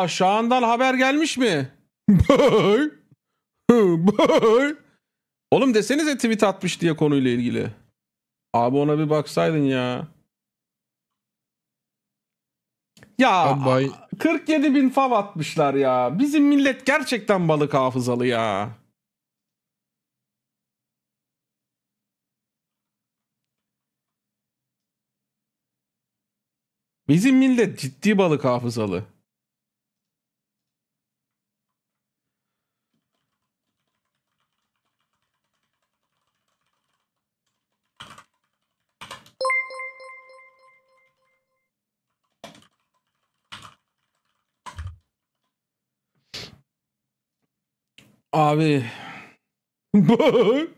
Aa Şahan'dan haber gelmiş mi? Bay, bay. Oğlum desenize tweet atmış diye konuyla ilgili. Abi ona bir baksaydın ya. Ya Abay. 47 bin fav atmışlar ya. Bizim millet gerçekten balık hafızalı ya. Bizim millet ciddi balık hafızalı. Abi.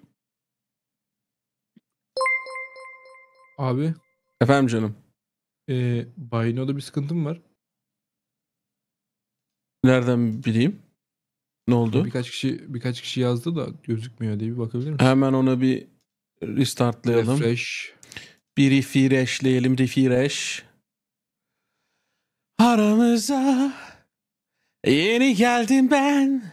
Abi. Efendim canım. E, Bayino'da bir sıkıntım var. Nereden bileyim? Ne oldu? Birkaç kişi birkaç kişi yazdı da gözükmüyor diye bir bakabilir misin? Hemen ona bir restartlayalım. Refresh. Bir refreshleyelim. Refresh. Aramıza yeni geldim ben.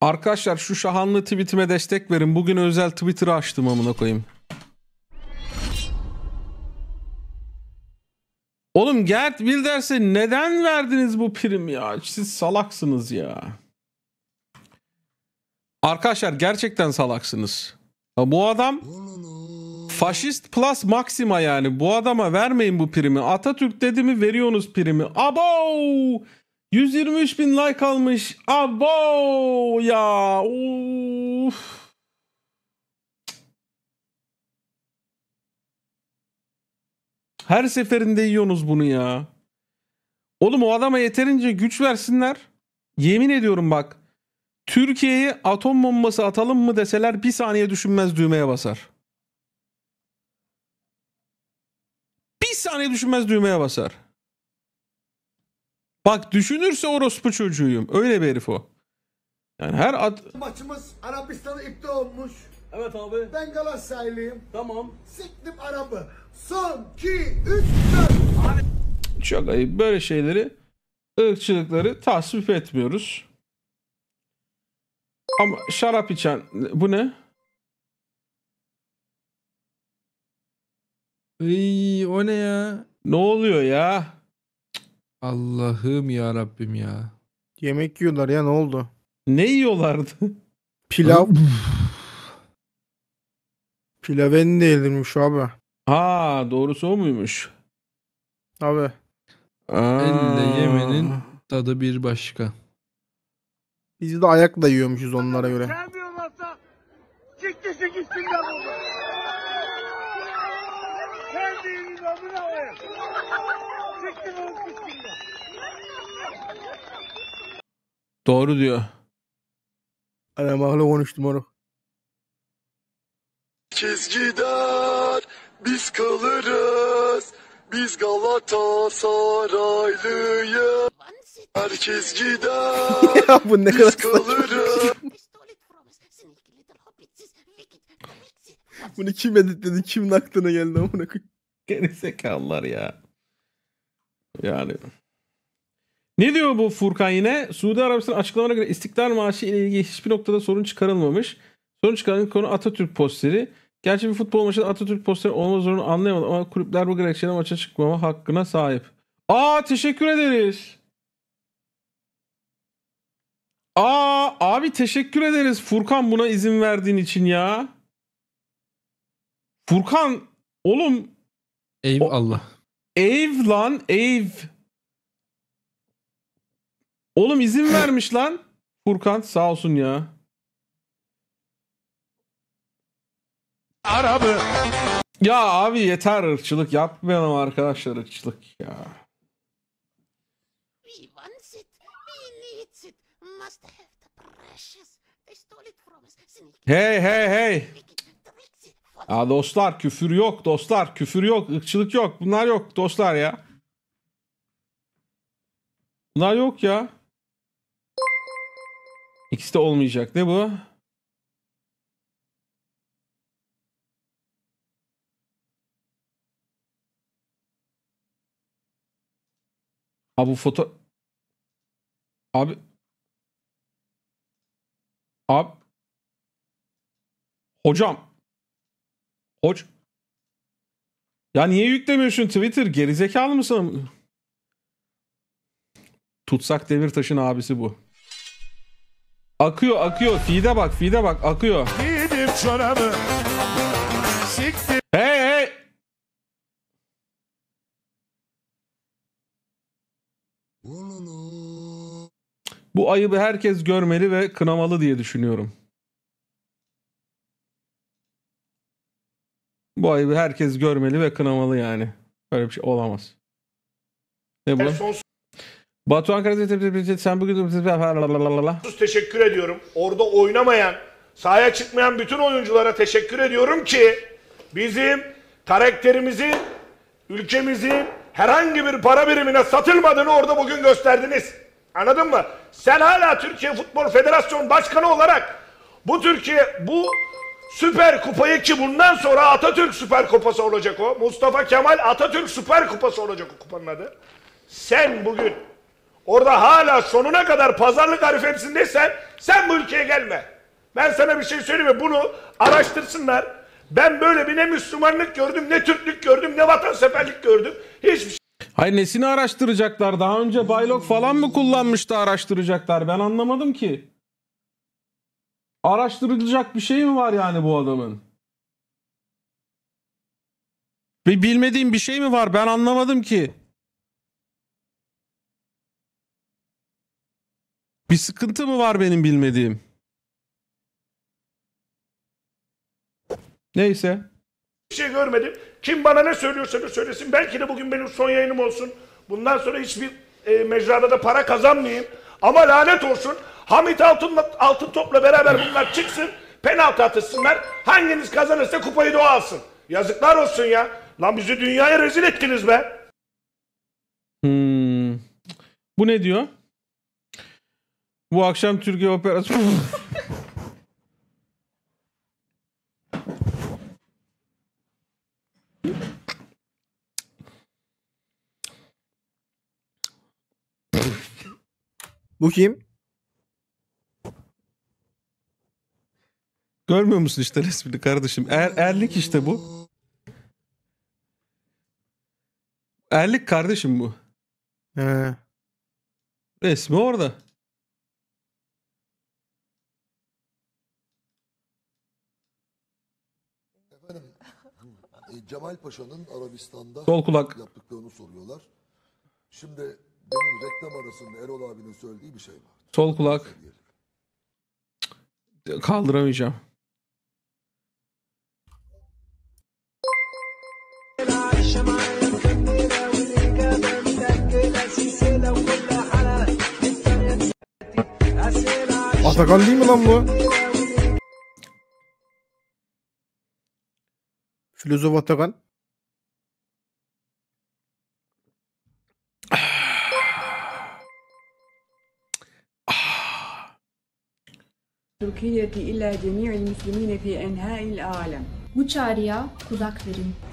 Arkadaşlar şu şahanlı tweetime destek verin. Bugün özel Twitter'ı açtım amına koyayım. Oğlum Gert Wilders'e neden verdiniz bu prim ya? Siz salaksınız ya. Arkadaşlar gerçekten salaksınız. Ya bu adam faşist plus maxima yani. Bu adama vermeyin bu primi. Atatürk dedi mi veriyorsunuz primi. Abo! 123 bin like almış. Abo ya. Uf. Her seferinde yiyorsunuz bunu ya. Oğlum o adama yeterince güç versinler. Yemin ediyorum bak. Türkiye'ye atom bombası atalım mı deseler bir saniye düşünmez düğmeye basar. Bir saniye düşünmez düğmeye basar. Bak düşünürse orospu çocuğuyum. Öyle bir herif o. Yani her at... Maçımız Arabistan'a iptal olmuş. Evet abi. Ben Galatasaraylıyım. Tamam. Siktim Arabı. Son 2, üç dört. Çok ayıp. Böyle şeyleri, ırkçılıkları tasvip etmiyoruz. Ama şarap içen... Bu ne? Iy, o ne ya? Ne oluyor ya? Allah'ım ya Rabbim ya. Yemek yiyorlar ya ne oldu? Ne yiyorlardı? Pilav. Pilav en değildirmiş abi. Ha doğrusu o muymuş? Abi. Aa. Elle yemenin tadı bir başka. Biz de ayakla yiyormuşuz onlara göre. Sevmiyorlarsa siktirsin gitsinler buradan. Sevdiğiniz amına koyun. Siktirin gitsinler. Doğru diyor. Aramakla konuştum onu. Herkes gider, biz kalırız. Biz Galatasaraylıyız. Herkes gider. ya bu ne kadar kalırız. Bunu kim editledi? Kimin aklına geldi amına koyayım? Gerizekalılar ya. Yani ne diyor bu Furkan yine? Suudi Arabistan açıklamana göre istiklal maaşı ile ilgili hiçbir noktada sorun çıkarılmamış. Sorun çıkaran konu Atatürk posteri. Gerçi bir futbol maçında Atatürk posteri olma zorunu anlayamadım ama kulüpler bu gerekçeyle maça çıkmama hakkına sahip. Aa teşekkür ederiz. Aa abi teşekkür ederiz Furkan buna izin verdiğin için ya. Furkan oğlum. Eyvallah. Eyv lan eyv. Oğlum izin vermiş lan. Furkan sağ olsun ya. Arabı. Ya abi yeter ırkçılık yapmayalım arkadaşlar ırkçılık ya. Hey hey hey. Ya dostlar küfür yok dostlar küfür yok ırkçılık yok bunlar yok dostlar ya. Bunlar yok ya. İkisi de olmayacak. Ne bu? Ha bu foto... Abi... Abi... Hocam. Hoc... Ya niye yüklemiyorsun Twitter? Gerizekalı mısın? Tutsak Demirtaş'ın abisi bu. Akıyor akıyor. Fide bak fide bak akıyor. Hey hey. Bu ayıbı herkes görmeli ve kınamalı diye düşünüyorum. Bu ayıbı herkes görmeli ve kınamalı yani. Böyle bir şey olamaz. Ne bu? Batuhan Karadeniz sen bugün teşekkür ediyorum. Orada oynamayan, sahaya çıkmayan bütün oyunculara teşekkür ediyorum ki bizim karakterimizi, ülkemizi herhangi bir para birimine satılmadığını orada bugün gösterdiniz. Anladın mı? Sen hala Türkiye Futbol Federasyonu Başkanı olarak bu Türkiye bu Süper Kupayı ki bundan sonra Atatürk Süper Kupası olacak o. Mustafa Kemal Atatürk Süper Kupası olacak o kupanın adı. Sen bugün orada hala sonuna kadar pazarlık arifesindeysen sen bu ülkeye gelme. Ben sana bir şey söyleyeyim mi? Bunu araştırsınlar. Ben böyle bir ne Müslümanlık gördüm, ne Türklük gördüm, ne vatanseverlik gördüm. Hiçbir şey. Hayır nesini araştıracaklar? Daha önce Baylok falan mı kullanmıştı araştıracaklar? Ben anlamadım ki. Araştırılacak bir şey mi var yani bu adamın? Bir bilmediğim bir şey mi var? Ben anlamadım ki. Bir sıkıntı mı var benim bilmediğim? Neyse. Bir şey görmedim. Kim bana ne söylüyorsa da söylesin. Belki de bugün benim son yayınım olsun. Bundan sonra hiçbir e, mecrada da para kazanmayayım. Ama lanet olsun. Hamit Altın, Altın Top'la beraber bunlar çıksın. Penaltı atışsınlar. Hanginiz kazanırsa kupayı da alsın. Yazıklar olsun ya. Lan bizi dünyaya rezil ettiniz be. Hmm. Bu ne diyor? Bu akşam Türkiye operasyonu... Bu kim? Görmüyor musun işte resmini kardeşim? Er, erlik işte bu. Erlik kardeşim bu. He. Resmi orada. Cemal Paşa'nın Arabistan'da Sol kulak. yaptıklarını soruyorlar. Şimdi benim reklam arasında Erol abinin söylediği bir şey var. Sol kulak. Kaldıramayacağım. Atakan değil mi lan bu? فلوزو واتغان تركية إلى جميع المسلمين في أنحاء العالم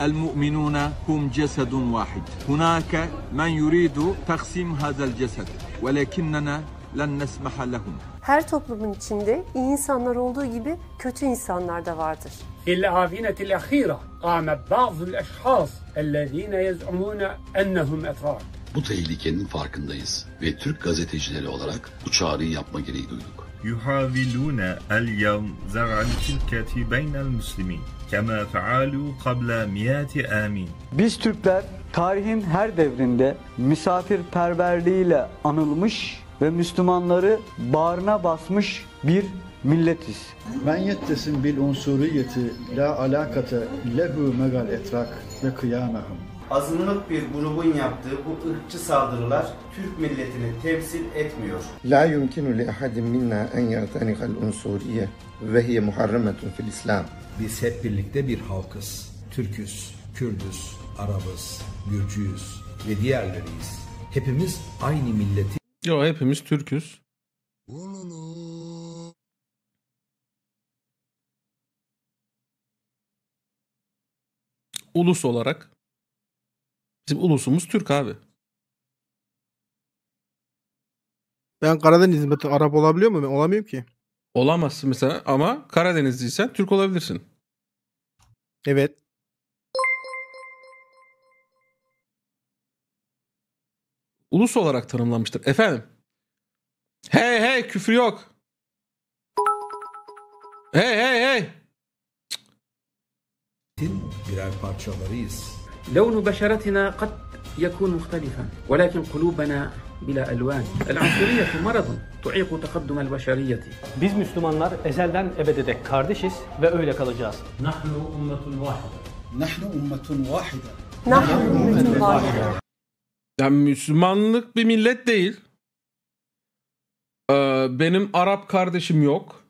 المؤمنون هم جسد واحد هناك من يريد تقسيم هذا الجسد ولكننا لَنْ نَسْمَحَ لَهُمْ Her toplumun içinde iyi insanlar olduğu gibi kötü insanlar da vardır. في العافية الأخيرة قام بعض الأشخاص الذين يزعمون أنهم أتراك Bu tehlikenin farkındayız ve Türk gazetecileri olarak bu çağrıyı yapma gereği duyduk. يحاولون اليوم زرع الفرقة بين المسلمين كما فعلوا قبل مئات آمين Biz Türkler tarihin her devrinde misafirperverliğiyle anılmış ve Müslümanları bağrına basmış bir milletiz. Men yettesin bil unsuriyeti la alakate lehu megal etrak ve kıyamahum. Azınlık bir grubun yaptığı bu ırkçı saldırılar Türk milletini temsil etmiyor. La yumkinu li ahadin minna en yatanikal unsuriye ve hiye muharremetun fil İslam. Biz hep birlikte bir halkız. Türküz, Kürdüz, Arabız, Gürcüyüz ve diğerleriyiz. Hepimiz aynı milleti Yo hepimiz Türküz. Ulus olarak bizim ulusumuz Türk abi. Ben Karadeniz'im. Arap olabiliyor mu? olamıyorum ki. Olamazsın mesela ama Karadenizliysen Türk olabilirsin. Evet. ulus olarak tanımlanmıştır. Efendim? Hey hey küfür yok. Hey hey hey. birer parçalarıyız. لون بشرتنا قد يكون مختلفا ولكن قلوبنا بلا ألوان العنصرية مرض تعيق تقدم البشرية Biz Müslümanlar ezelden ebede dek kardeşiz ve öyle kalacağız. نحن أمة واحدة نحن أمة واحدة نحن أمة واحدة yani Müslümanlık bir millet değil. Ee, benim Arap kardeşim yok.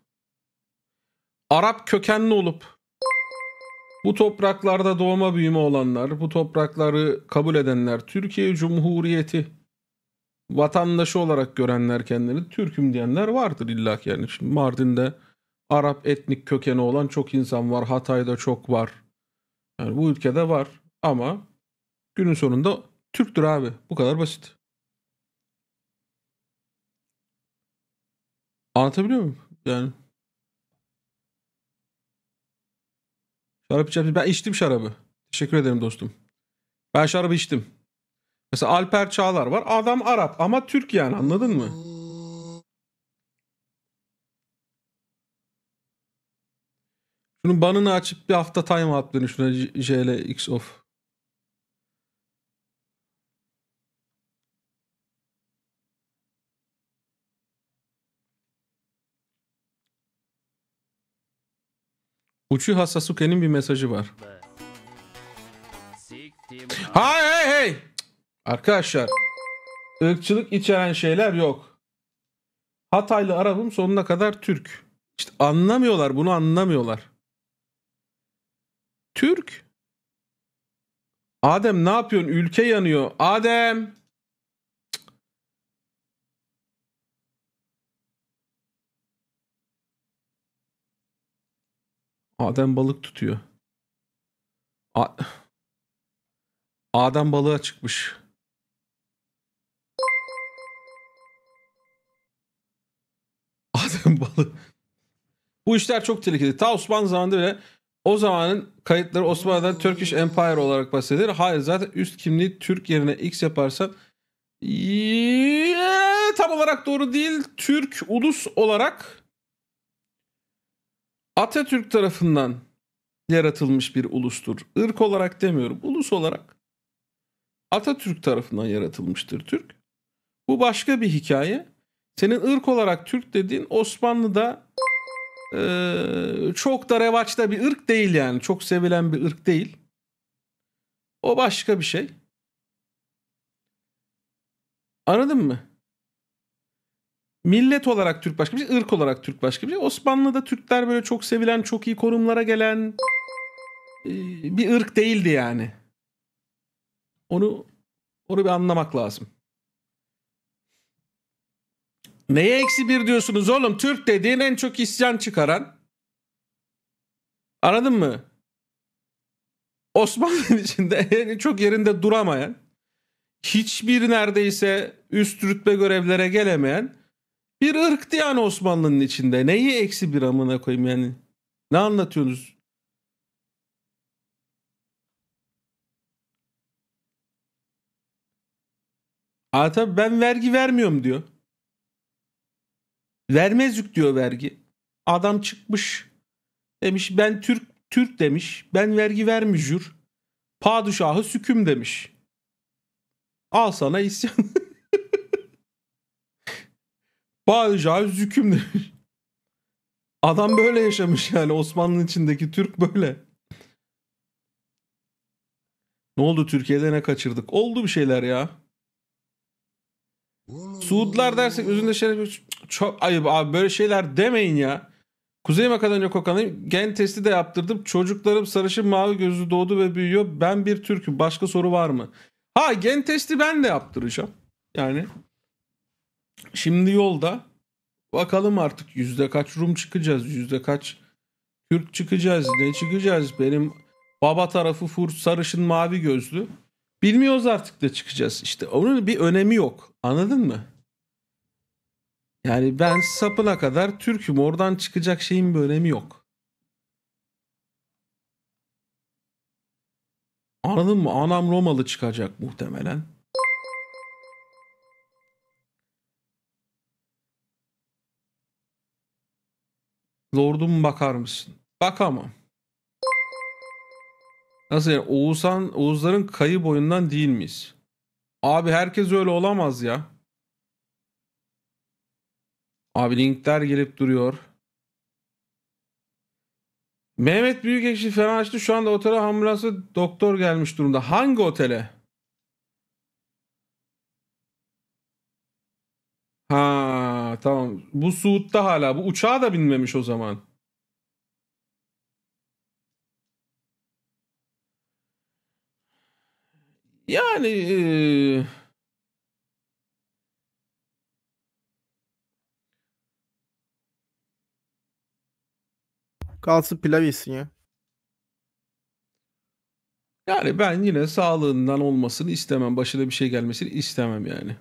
Arap kökenli olup bu topraklarda doğma büyüme olanlar, bu toprakları kabul edenler, Türkiye Cumhuriyeti vatandaşı olarak görenler kendini Türk'üm diyenler vardır illa ki yani. Şimdi Mardin'de Arap etnik kökeni olan çok insan var. Hatay'da çok var. Yani bu ülkede var ama günün sonunda Türktür abi. Bu kadar basit. Anlatabiliyor muyum? Yani. Şarap içeceğim. Ben içtim şarabı. Teşekkür ederim dostum. Ben şarabı içtim. Mesela Alper Çağlar var. Adam Arap ama Türk yani anladın mı? Şunun banını açıp bir hafta time out verin şuna X off. Uchiha Sasuke'nin bir mesajı var. Hay hey hey! Arkadaşlar ırkçılık içeren şeyler yok. Hataylı Arap'ım sonuna kadar Türk. İşte anlamıyorlar bunu anlamıyorlar. Türk. Adem ne yapıyorsun? Ülke yanıyor. Adem. Adem balık tutuyor. A Adem balığa çıkmış. Adem balığı. Bu işler çok tehlikeli. Ta Osmanlı zamanında bile o zamanın kayıtları Osmanlı'dan Turkish Empire olarak bahsedilir. Hayır zaten üst kimliği Türk yerine X yaparsan tam olarak doğru değil. Türk ulus olarak Atatürk tarafından yaratılmış bir ulustur. Irk olarak demiyorum, ulus olarak Atatürk tarafından yaratılmıştır Türk. Bu başka bir hikaye. Senin ırk olarak Türk dediğin Osmanlı'da e, çok da revaçta bir ırk değil yani. Çok sevilen bir ırk değil. O başka bir şey. Anladın mı? Millet olarak Türk başka bir şey, ırk olarak Türk başka bir şey. Osmanlı'da Türkler böyle çok sevilen, çok iyi korumlara gelen e, bir ırk değildi yani. Onu onu bir anlamak lazım. Neye eksi bir diyorsunuz oğlum? Türk dediğin en çok isyan çıkaran. Anladın mı? Osmanlı'nın içinde en çok yerinde duramayan, hiçbir neredeyse üst rütbe görevlere gelemeyen bir ırktı yani Osmanlı'nın içinde. Neyi eksi bir amına koyayım yani. Ne anlatıyorsunuz? Aa tabi ben vergi vermiyorum diyor. Vermezük diyor vergi. Adam çıkmış. Demiş ben Türk Türk demiş. Ben vergi vermüşür. Padişahı süküm demiş. Al sana isyan. Padişah züküm demiş. Adam böyle yaşamış yani Osmanlı içindeki Türk böyle. Ne oldu Türkiye'de ne kaçırdık? Oldu bir şeyler ya. Suudlar dersek özünde şeref çok ayıp abi böyle şeyler demeyin ya. Kuzey Makedonya kokanayım. Gen testi de yaptırdım. Çocuklarım sarışın mavi gözlü doğdu ve büyüyor. Ben bir Türk'üm. Başka soru var mı? Ha gen testi ben de yaptıracağım. Yani Şimdi yolda bakalım artık yüzde kaç Rum çıkacağız, yüzde kaç Türk çıkacağız, ne çıkacağız? Benim baba tarafı fur sarışın mavi gözlü. Bilmiyoruz artık da çıkacağız İşte Onun bir önemi yok. Anladın mı? Yani ben sapına kadar Türk'üm. Oradan çıkacak şeyin bir önemi yok. Anladın mı? Anam Romalı çıkacak muhtemelen. Lord'um bakar mısın? Bakamam. Nasıl yani Oğuzhan, Oğuzların kayı boyundan değil miyiz? Abi herkes öyle olamaz ya. Abi linkler gelip duruyor. Mehmet Büyükekşi fena açtı. Şu anda otele ambulansı doktor gelmiş durumda. Hangi otele? Ha tamam. Bu Suud'da hala. Bu uçağa da binmemiş o zaman. Yani e... Kalsın pilav yesin ya. Yani ben yine sağlığından olmasını istemem. Başına bir şey gelmesini istemem yani.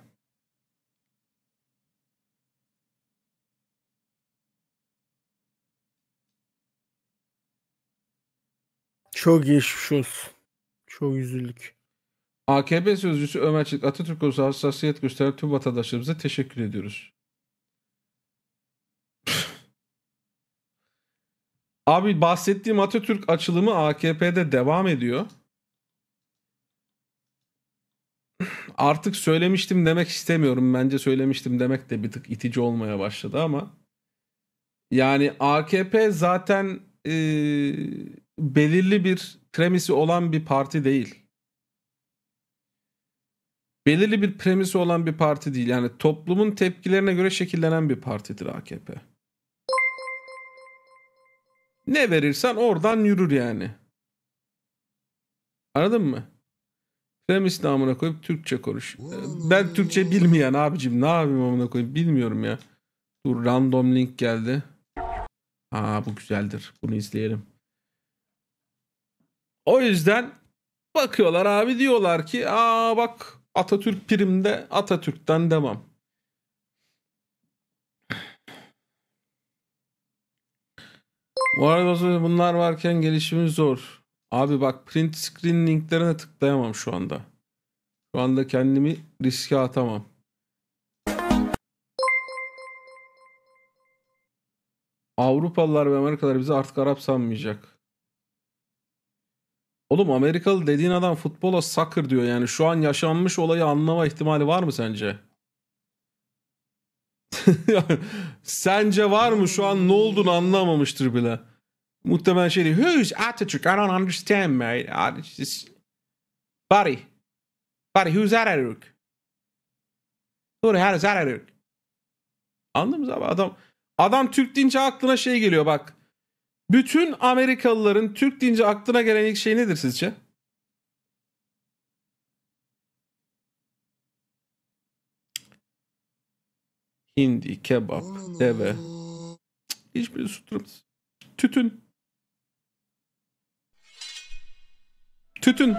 Çok geçmiş olsun. Çok üzüldük. AKP sözcüsü Ömer Çelik Atatürk konusu hassasiyet gösteren tüm vatandaşlarımıza teşekkür ediyoruz. Abi bahsettiğim Atatürk açılımı AKP'de devam ediyor. Artık söylemiştim demek istemiyorum. Bence söylemiştim demek de bir tık itici olmaya başladı ama. Yani AKP zaten ee belirli bir premisi olan bir parti değil. Belirli bir premisi olan bir parti değil. Yani toplumun tepkilerine göre şekillenen bir partidir AKP. Ne verirsen oradan yürür yani. Anladın mı? Premis namına koyup Türkçe konuş. Ben Türkçe bilmeyen abicim ne yapayım amına koyayım bilmiyorum ya. Dur random link geldi. Aa bu güzeldir. Bunu izleyelim. O yüzden bakıyorlar abi diyorlar ki aa bak Atatürk primde Atatürk'ten devam. Bu arada bunlar varken gelişimi zor. Abi bak print screen linklerine tıklayamam şu anda. Şu anda kendimi riske atamam. Avrupalılar ve Amerikalılar bizi artık Arap sanmayacak. Oğlum Amerikalı dediğin adam futbola sakır diyor. Yani şu an yaşanmış olayı anlama ihtimali var mı sence? sence var mı? Şu an ne olduğunu anlamamıştır bile. Muhtemelen şey diyor. Who's Atatürk? I don't understand mate. I just... Buddy. Buddy who's Atatürk? Who the hell is Atatürk? Anladınız abi adam. Adam Türk deyince aklına şey geliyor bak. Bütün Amerikalıların Türk deyince aklına gelen ilk şey nedir sizce? Hindi, kebap, deve. Hiçbir susturamaz. Tütün. Tütün.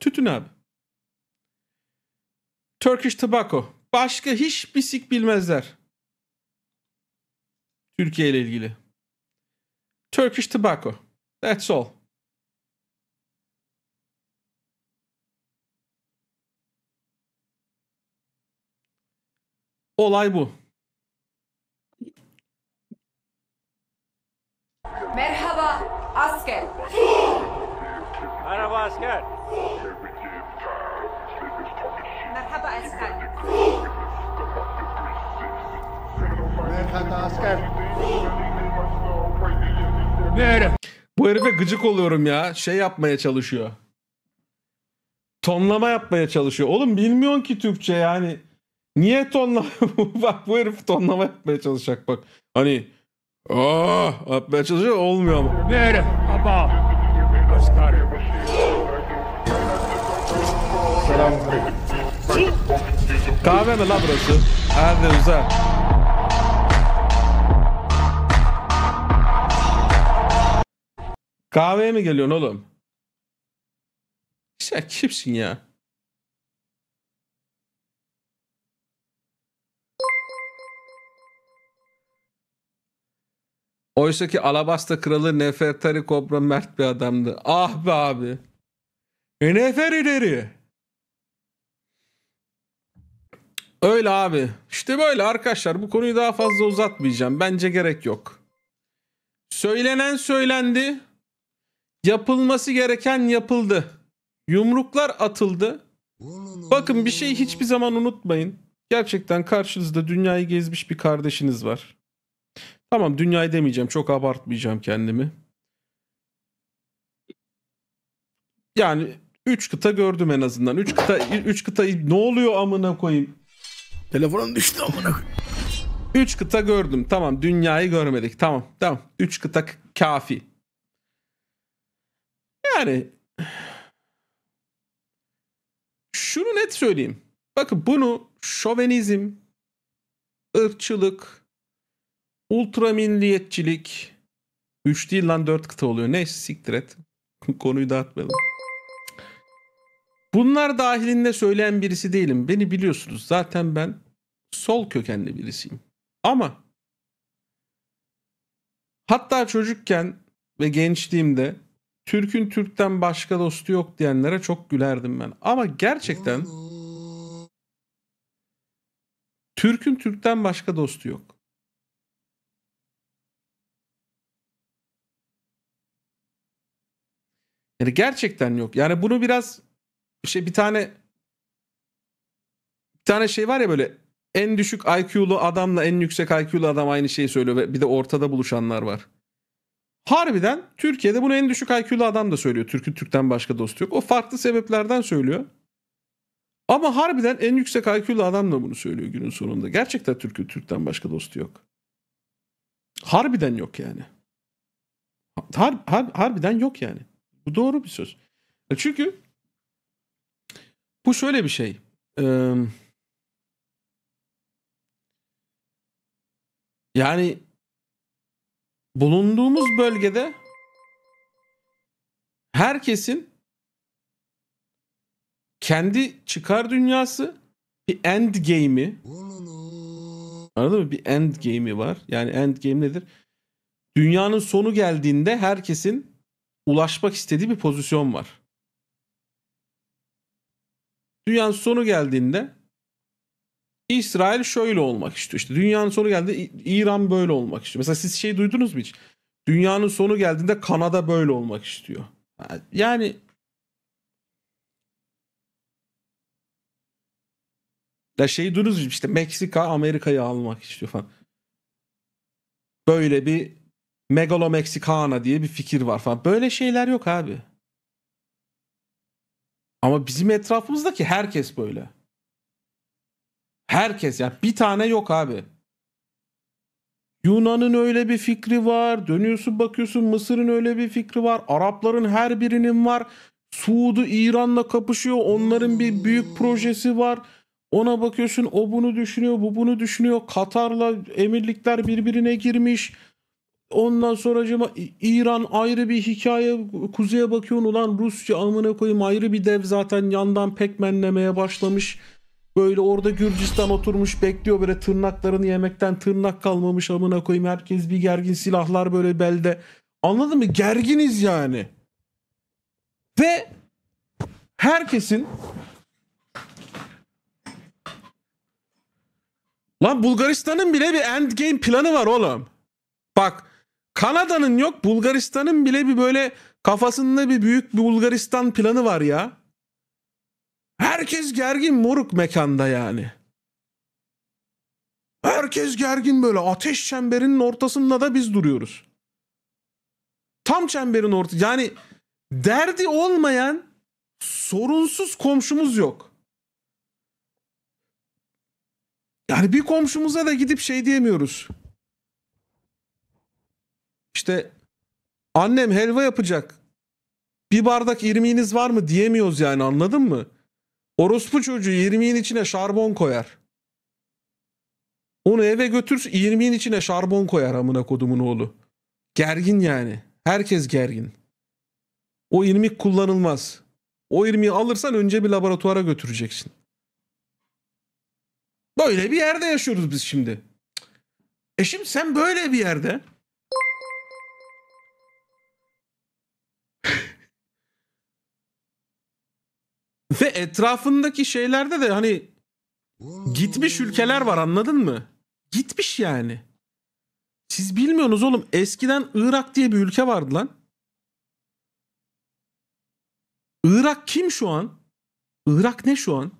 Tütün abi. Turkish tobacco. Başka hiçbir sik bilmezler. Türkiye ile ilgili. Turkish Tobacco. That's all. Olay bu. Merhaba asker. Merhaba asker. Merhaba asker. Arkanda asker. Böyle. Bu herife gıcık oluyorum ya. Şey yapmaya çalışıyor. Tonlama yapmaya çalışıyor. Oğlum bilmiyorsun ki Türkçe yani. Niye tonlama? bak bu herif tonlama yapmaya çalışacak bak. Hani aa ah! yapmaya çalışıyor olmuyor ama. Böyle. Aba. Asker. Selam. Kahve mi la burası? Hadi güzel. Kahveye mi geliyorsun oğlum? Sen kimsin ya? Oysa ki Alabasta kralı Nefertari Kobra mert bir adamdı. Ah be abi. E nefer ileri. Öyle abi. İşte böyle arkadaşlar. Bu konuyu daha fazla uzatmayacağım. Bence gerek yok. Söylenen söylendi. Yapılması gereken yapıldı. Yumruklar atıldı. Bakın bir şey hiçbir zaman unutmayın. Gerçekten karşınızda dünyayı gezmiş bir kardeşiniz var. Tamam dünyayı demeyeceğim. Çok abartmayacağım kendimi. Yani 3 kıta gördüm en azından. 3 kıta 3 kıta ne oluyor amına koyayım? Telefonum düştü amına koyayım. 3 kıta gördüm. Tamam dünyayı görmedik. Tamam. Tamam. 3 kıta kafi. Yani şunu net söyleyeyim. Bakın bunu şovenizm, ırkçılık, ultramilliyetçilik, 3 değil lan 4 kıta oluyor. Ne siktir et. Konuyu dağıtmayalım. Bunlar dahilinde söyleyen birisi değilim. Beni biliyorsunuz. Zaten ben sol kökenli birisiyim. Ama hatta çocukken ve gençliğimde Türk'ün Türk'ten başka dostu yok diyenlere çok gülerdim ben. Ama gerçekten Türk'ün Türk'ten başka dostu yok. Yani gerçekten yok. Yani bunu biraz şey bir tane bir tane şey var ya böyle en düşük IQ'lu adamla en yüksek IQ'lu adam aynı şeyi söylüyor ve bir de ortada buluşanlar var. Harbiden Türkiye'de bunu en düşük IQ'lu adam da söylüyor. Türkü Türk'ten başka dostu yok. O farklı sebeplerden söylüyor. Ama harbiden en yüksek IQ'lu adam da bunu söylüyor günün sonunda. Gerçekten Türkü Türk'ten başka dostu yok. Harbiden yok yani. Har, har, harbiden yok yani. Bu doğru bir söz. E çünkü bu şöyle bir şey. Ee, yani bulunduğumuz bölgede herkesin kendi çıkar dünyası bir end game'i anladın mı? Bir end game'i var. Yani end game nedir? Dünyanın sonu geldiğinde herkesin ulaşmak istediği bir pozisyon var. Dünyanın sonu geldiğinde İsrail şöyle olmak istiyor. İşte dünyanın sonu geldi İran böyle olmak istiyor. Mesela siz şey duydunuz mu hiç? Dünyanın sonu geldiğinde Kanada böyle olmak istiyor. Yani Ya şey duydunuz mu işte Meksika Amerika'yı almak istiyor falan. Böyle bir Megalo Mexicana diye bir fikir var falan. Böyle şeyler yok abi. Ama bizim etrafımızdaki herkes böyle. Herkes ya bir tane yok abi. Yunan'ın öyle bir fikri var. Dönüyorsun bakıyorsun Mısır'ın öyle bir fikri var. Arapların her birinin var. Suudi İran'la kapışıyor. Onların bir büyük projesi var. Ona bakıyorsun o bunu düşünüyor, bu bunu düşünüyor. Katar'la emirlikler birbirine girmiş. Ondan sonra acaba İran ayrı bir hikaye kuzeye bakıyorsun ulan Rusya amına koyayım ayrı bir dev zaten yandan pekmenlemeye başlamış. Böyle orada Gürcistan oturmuş bekliyor böyle tırnaklarını yemekten tırnak kalmamış amına koyayım. Herkes bir gergin silahlar böyle belde. Anladın mı? Gerginiz yani. Ve herkesin Lan Bulgaristan'ın bile bir endgame planı var oğlum. Bak Kanada'nın yok Bulgaristan'ın bile bir böyle kafasında bir büyük bir Bulgaristan planı var ya. Herkes gergin moruk mekanda yani. Herkes gergin böyle ateş çemberinin ortasında da biz duruyoruz. Tam çemberin orta yani derdi olmayan sorunsuz komşumuz yok. Yani bir komşumuza da gidip şey diyemiyoruz. İşte annem helva yapacak. Bir bardak irmiğiniz var mı diyemiyoruz yani anladın mı? Orospu çocuğu 20'nin içine şarbon koyar. Onu eve götür 20'nin içine şarbon koyar amına kodumun oğlu. Gergin yani. Herkes gergin. O irmik kullanılmaz. O irmiği alırsan önce bir laboratuvara götüreceksin. Böyle bir yerde yaşıyoruz biz şimdi. E şimdi sen böyle bir yerde Ve etrafındaki şeylerde de hani gitmiş ülkeler var anladın mı? Gitmiş yani. Siz bilmiyorsunuz oğlum eskiden Irak diye bir ülke vardı lan. Irak kim şu an? Irak ne şu an?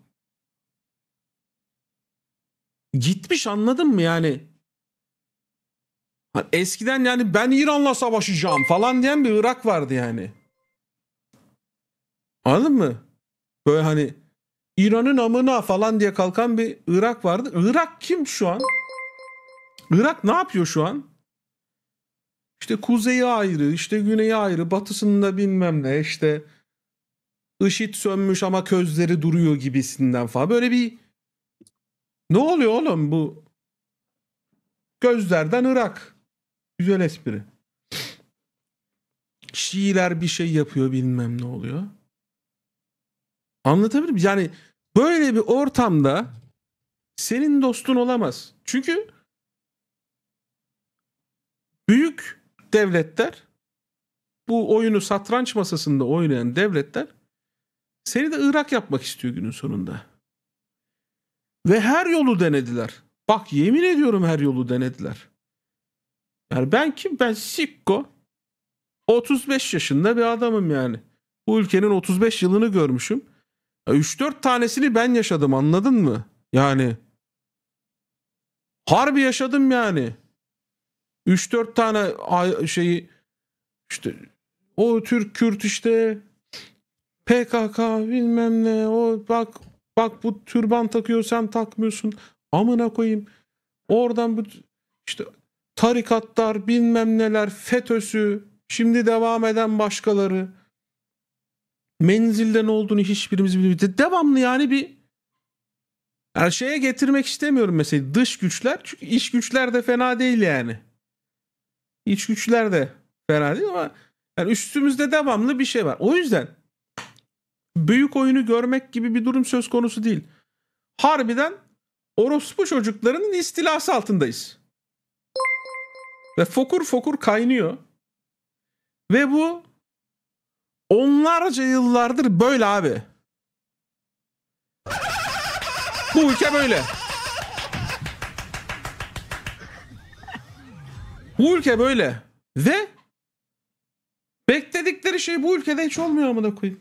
Gitmiş anladın mı yani? eskiden yani ben İran'la savaşacağım falan diyen bir Irak vardı yani. Anladın mı? Böyle hani İran'ın amına falan diye kalkan bir Irak vardı. Irak kim şu an? Irak ne yapıyor şu an? İşte kuzeyi ayrı, işte güneyi ayrı, batısında bilmem ne, işte IŞİD sönmüş ama közleri duruyor gibisinden falan. Böyle bir ne oluyor oğlum bu? Gözlerden Irak. Güzel espri. Şiiler bir şey yapıyor bilmem ne oluyor. Anlatabilir miyim? Yani böyle bir ortamda senin dostun olamaz. Çünkü büyük devletler bu oyunu satranç masasında oynayan devletler seni de Irak yapmak istiyor günün sonunda. Ve her yolu denediler. Bak yemin ediyorum her yolu denediler. Yani ben kim? Ben Sikko. 35 yaşında bir adamım yani. Bu ülkenin 35 yılını görmüşüm. 3-4 tanesini ben yaşadım anladın mı? Yani harbi yaşadım yani. 3-4 tane şeyi işte o Türk Kürt işte PKK bilmem ne o bak bak bu türban takıyor sen takmıyorsun amına koyayım oradan bu işte tarikatlar bilmem neler FETÖ'sü şimdi devam eden başkaları menzilde ne olduğunu hiçbirimiz bilmiyoruz. Devamlı yani bir yani şeye getirmek istemiyorum mesela dış güçler. Çünkü iç güçler de fena değil yani. İç güçler de fena değil ama yani üstümüzde devamlı bir şey var. O yüzden büyük oyunu görmek gibi bir durum söz konusu değil. Harbiden orospu çocuklarının istilası altındayız. Ve fokur fokur kaynıyor. Ve bu Onlarca yıllardır böyle abi. Bu ülke böyle. Bu ülke böyle. Ve bekledikleri şey bu ülkede hiç olmuyor amına koyayım.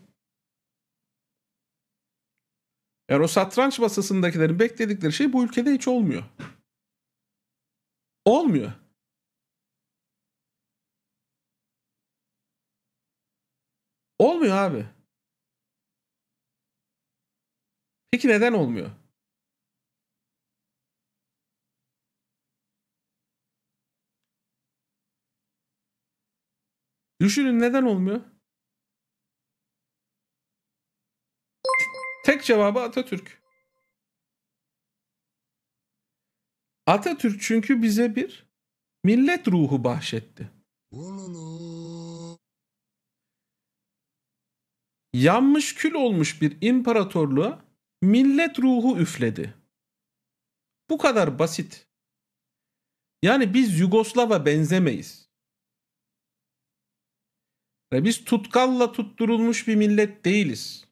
Yani o satranç masasındakilerin bekledikleri şey bu ülkede hiç olmuyor. Olmuyor. Olmuyor abi. Peki neden olmuyor? Düşünün neden olmuyor? Tek cevabı Atatürk. Atatürk çünkü bize bir millet ruhu bahşetti yanmış kül olmuş bir imparatorluğa millet ruhu üfledi. Bu kadar basit. Yani biz Yugoslava benzemeyiz. Ya biz tutkalla tutturulmuş bir millet değiliz.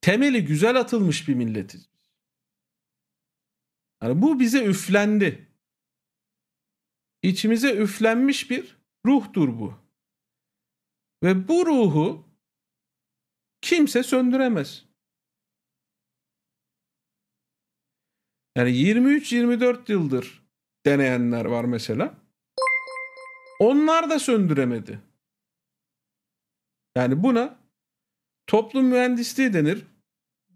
Temeli güzel atılmış bir milletiz. Yani bu bize üflendi. İçimize üflenmiş bir ruhtur bu. Ve bu ruhu kimse söndüremez. Yani 23-24 yıldır deneyenler var mesela. Onlar da söndüremedi. Yani buna toplum mühendisliği denir.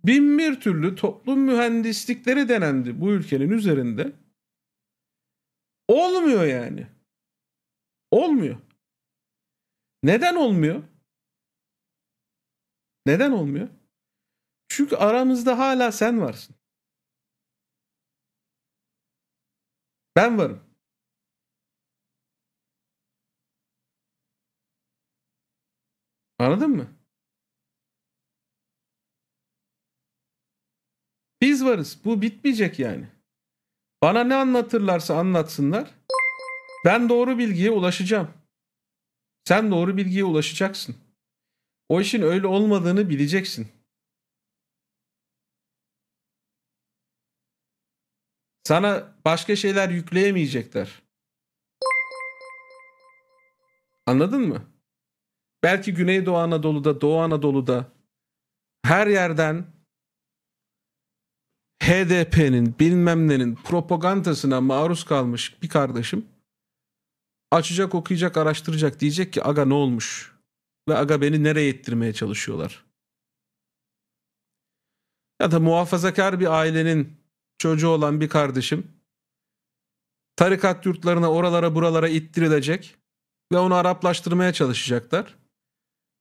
Bin bir türlü toplum mühendislikleri denendi bu ülkenin üzerinde. Olmuyor yani. Olmuyor. Neden olmuyor? Neden olmuyor? Çünkü aramızda hala sen varsın. Ben varım. Anladın mı? Biz varız. Bu bitmeyecek yani. Bana ne anlatırlarsa anlatsınlar. Ben doğru bilgiye ulaşacağım. Sen doğru bilgiye ulaşacaksın. O işin öyle olmadığını bileceksin. Sana başka şeyler yükleyemeyecekler. Anladın mı? Belki Güneydoğu Anadolu'da, Doğu Anadolu'da her yerden HDP'nin bilmem nenin propagandasına maruz kalmış bir kardeşim açacak, okuyacak, araştıracak diyecek ki aga ne olmuş? ve aga beni nereye ettirmeye çalışıyorlar? Ya da muhafazakar bir ailenin çocuğu olan bir kardeşim tarikat yurtlarına oralara buralara ittirilecek ve onu Araplaştırmaya çalışacaklar.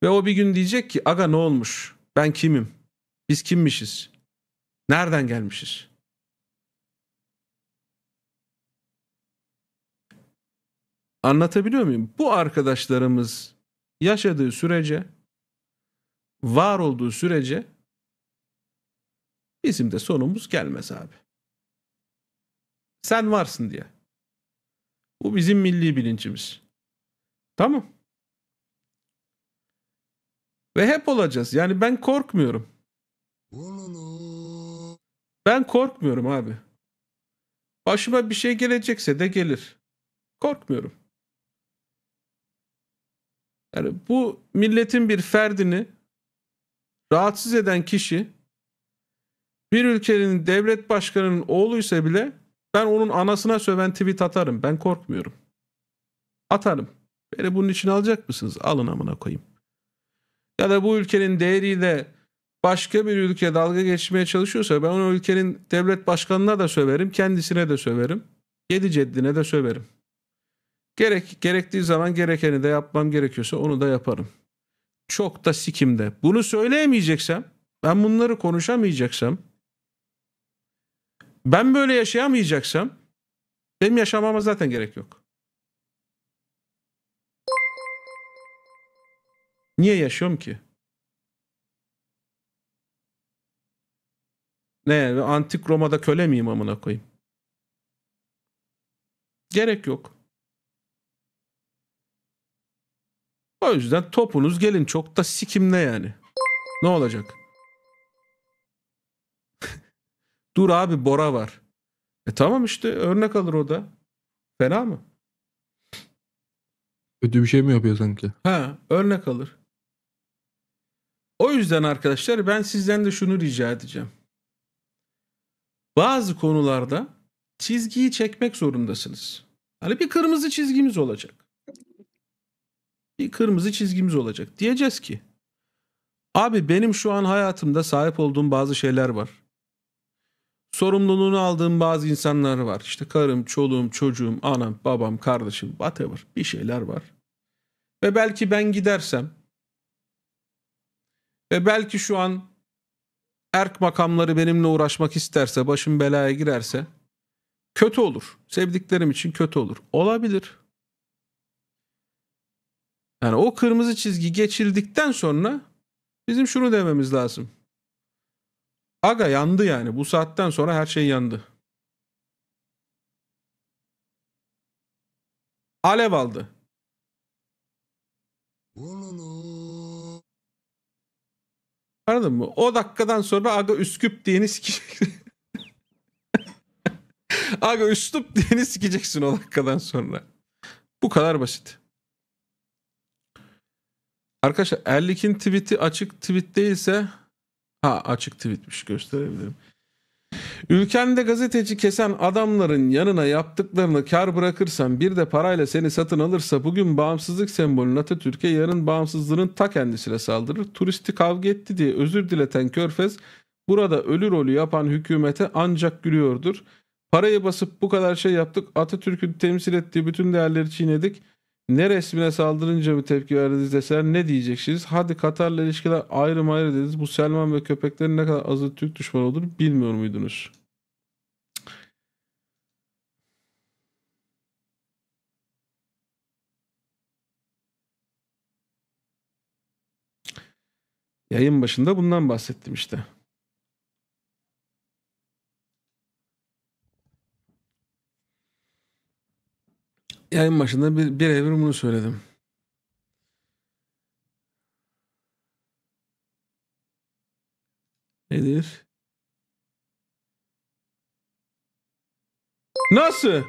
Ve o bir gün diyecek ki aga ne olmuş? Ben kimim? Biz kimmişiz? Nereden gelmişiz? Anlatabiliyor muyum? Bu arkadaşlarımız yaşadığı sürece, var olduğu sürece bizim de sonumuz gelmez abi. Sen varsın diye. Bu bizim milli bilincimiz. Tamam. Ve hep olacağız. Yani ben korkmuyorum. Ben korkmuyorum abi. Başıma bir şey gelecekse de gelir. Korkmuyorum. Yani bu milletin bir ferdini rahatsız eden kişi bir ülkenin devlet başkanının oğluysa bile ben onun anasına söven tweet atarım. Ben korkmuyorum. Atarım. Beni bunun için alacak mısınız? Alın amına koyayım. Ya da bu ülkenin değeriyle başka bir ülke dalga geçmeye çalışıyorsa ben o ülkenin devlet başkanına da söverim, kendisine de söverim, yedi ceddine de söverim. Gerek gerektiği zaman gerekeni de yapmam gerekiyorsa onu da yaparım. Çok da sikimde. Bunu söyleyemeyeceksem, ben bunları konuşamayacaksam, ben böyle yaşayamayacaksam benim yaşamama zaten gerek yok. Niye yaşıyorum ki? Ne antik Roma'da köle miyim amına koyayım? Gerek yok. O yüzden topunuz gelin çok da sikimle yani. Ne olacak? Dur abi Bora var. E tamam işte örnek alır o da. Fena mı? Kötü bir şey mi yapıyor sanki? Ha örnek alır. O yüzden arkadaşlar ben sizden de şunu rica edeceğim. Bazı konularda çizgiyi çekmek zorundasınız. Hani bir kırmızı çizgimiz olacak bir kırmızı çizgimiz olacak. Diyeceğiz ki abi benim şu an hayatımda sahip olduğum bazı şeyler var. Sorumluluğunu aldığım bazı insanlar var. İşte karım, çoluğum, çocuğum, anam, babam, kardeşim, whatever bir şeyler var. Ve belki ben gidersem ve belki şu an erk makamları benimle uğraşmak isterse, başım belaya girerse kötü olur. Sevdiklerim için kötü olur. Olabilir. Yani o kırmızı çizgi geçildikten sonra bizim şunu dememiz lazım. Aga yandı yani. Bu saatten sonra her şey yandı. Alev aldı. Anladın mı? O dakikadan sonra aga üsküp diyeni sikeceksin. aga üslup diyeni sikeceksin o dakikadan sonra. Bu kadar basit. Arkadaşlar Erlik'in tweet'i açık tweet değilse ha açık tweetmiş gösterebilirim. Ülkende gazeteci kesen adamların yanına yaptıklarını kar bırakırsan bir de parayla seni satın alırsa bugün bağımsızlık sembolü Atatürk'e yarın bağımsızlığın ta kendisine saldırır. Turisti kavga etti diye özür dileten Körfez burada ölü rolü yapan hükümete ancak gülüyordur. Parayı basıp bu kadar şey yaptık Atatürk'ün temsil ettiği bütün değerleri çiğnedik. Ne resmine saldırınca bir tepki verdiniz deseler ne diyeceksiniz? Hadi Katar'la ilişkiler ayrı ayrı dediniz. Bu Selman ve köpeklerin ne kadar azı Türk düşmanı olur bilmiyor muydunuz? Yayın başında bundan bahsettim işte. yayın başında bir, birebir bunu söyledim. Nedir? Nasıl?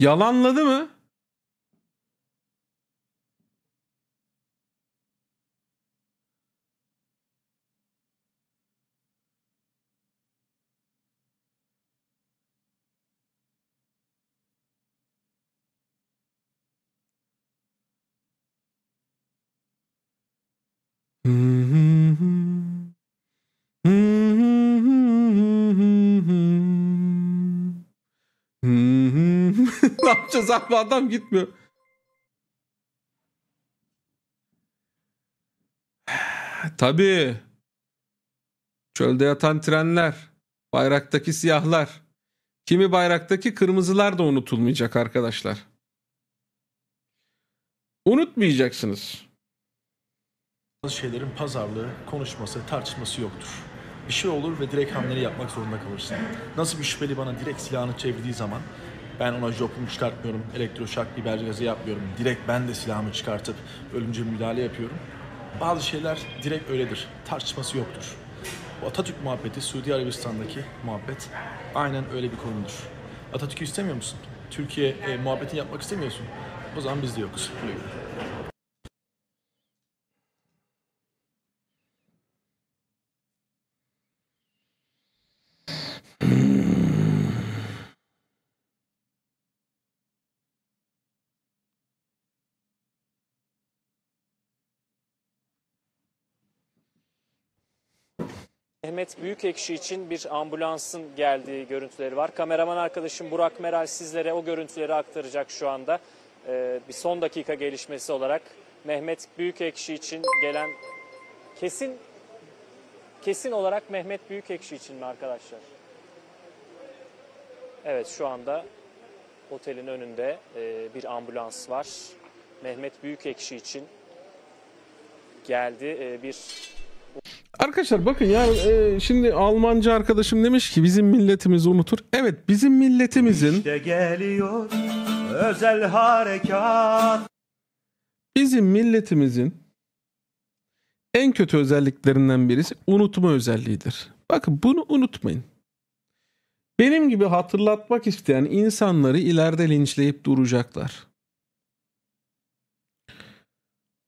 Yalanladı mı? yapacağız abi adam gitmiyor. Tabii. Çölde yatan trenler, bayraktaki siyahlar, kimi bayraktaki kırmızılar da unutulmayacak arkadaşlar. Unutmayacaksınız. Bazı şeylerin pazarlığı, konuşması, tartışması yoktur. Bir şey olur ve direkt hamleleri yapmak zorunda kalırsın. Nasıl bir şüpheli bana direkt silahını çevirdiği zaman ben ona jopumu çıkartmıyorum, elektroşak biber gazı yapmıyorum. Direkt ben de silahımı çıkartıp ölümcül müdahale yapıyorum. Bazı şeyler direkt öyledir. Tartışması yoktur. Bu Atatürk muhabbeti, Suudi Arabistan'daki muhabbet aynen öyle bir konudur. Atatürk'ü istemiyor musun? Türkiye e, muhabbetini yapmak istemiyorsun. O zaman biz de yokuz. Buyurun. Mehmet Büyükekşi için bir ambulansın geldiği görüntüleri var. Kameraman arkadaşım Burak Meral sizlere o görüntüleri aktaracak şu anda. Ee, bir son dakika gelişmesi olarak Mehmet Büyükekşi için gelen kesin kesin olarak Mehmet Büyükekşi için mi arkadaşlar? Evet şu anda otelin önünde e, bir ambulans var. Mehmet Büyükekşi için geldi. E, bir Arkadaşlar bakın yani e, şimdi Almanca arkadaşım demiş ki bizim milletimizi unutur. Evet bizim milletimizin işte geliyor özel harekat. Bizim milletimizin en kötü özelliklerinden birisi unutma özelliğidir. Bakın bunu unutmayın. Benim gibi hatırlatmak isteyen insanları ileride linçleyip duracaklar.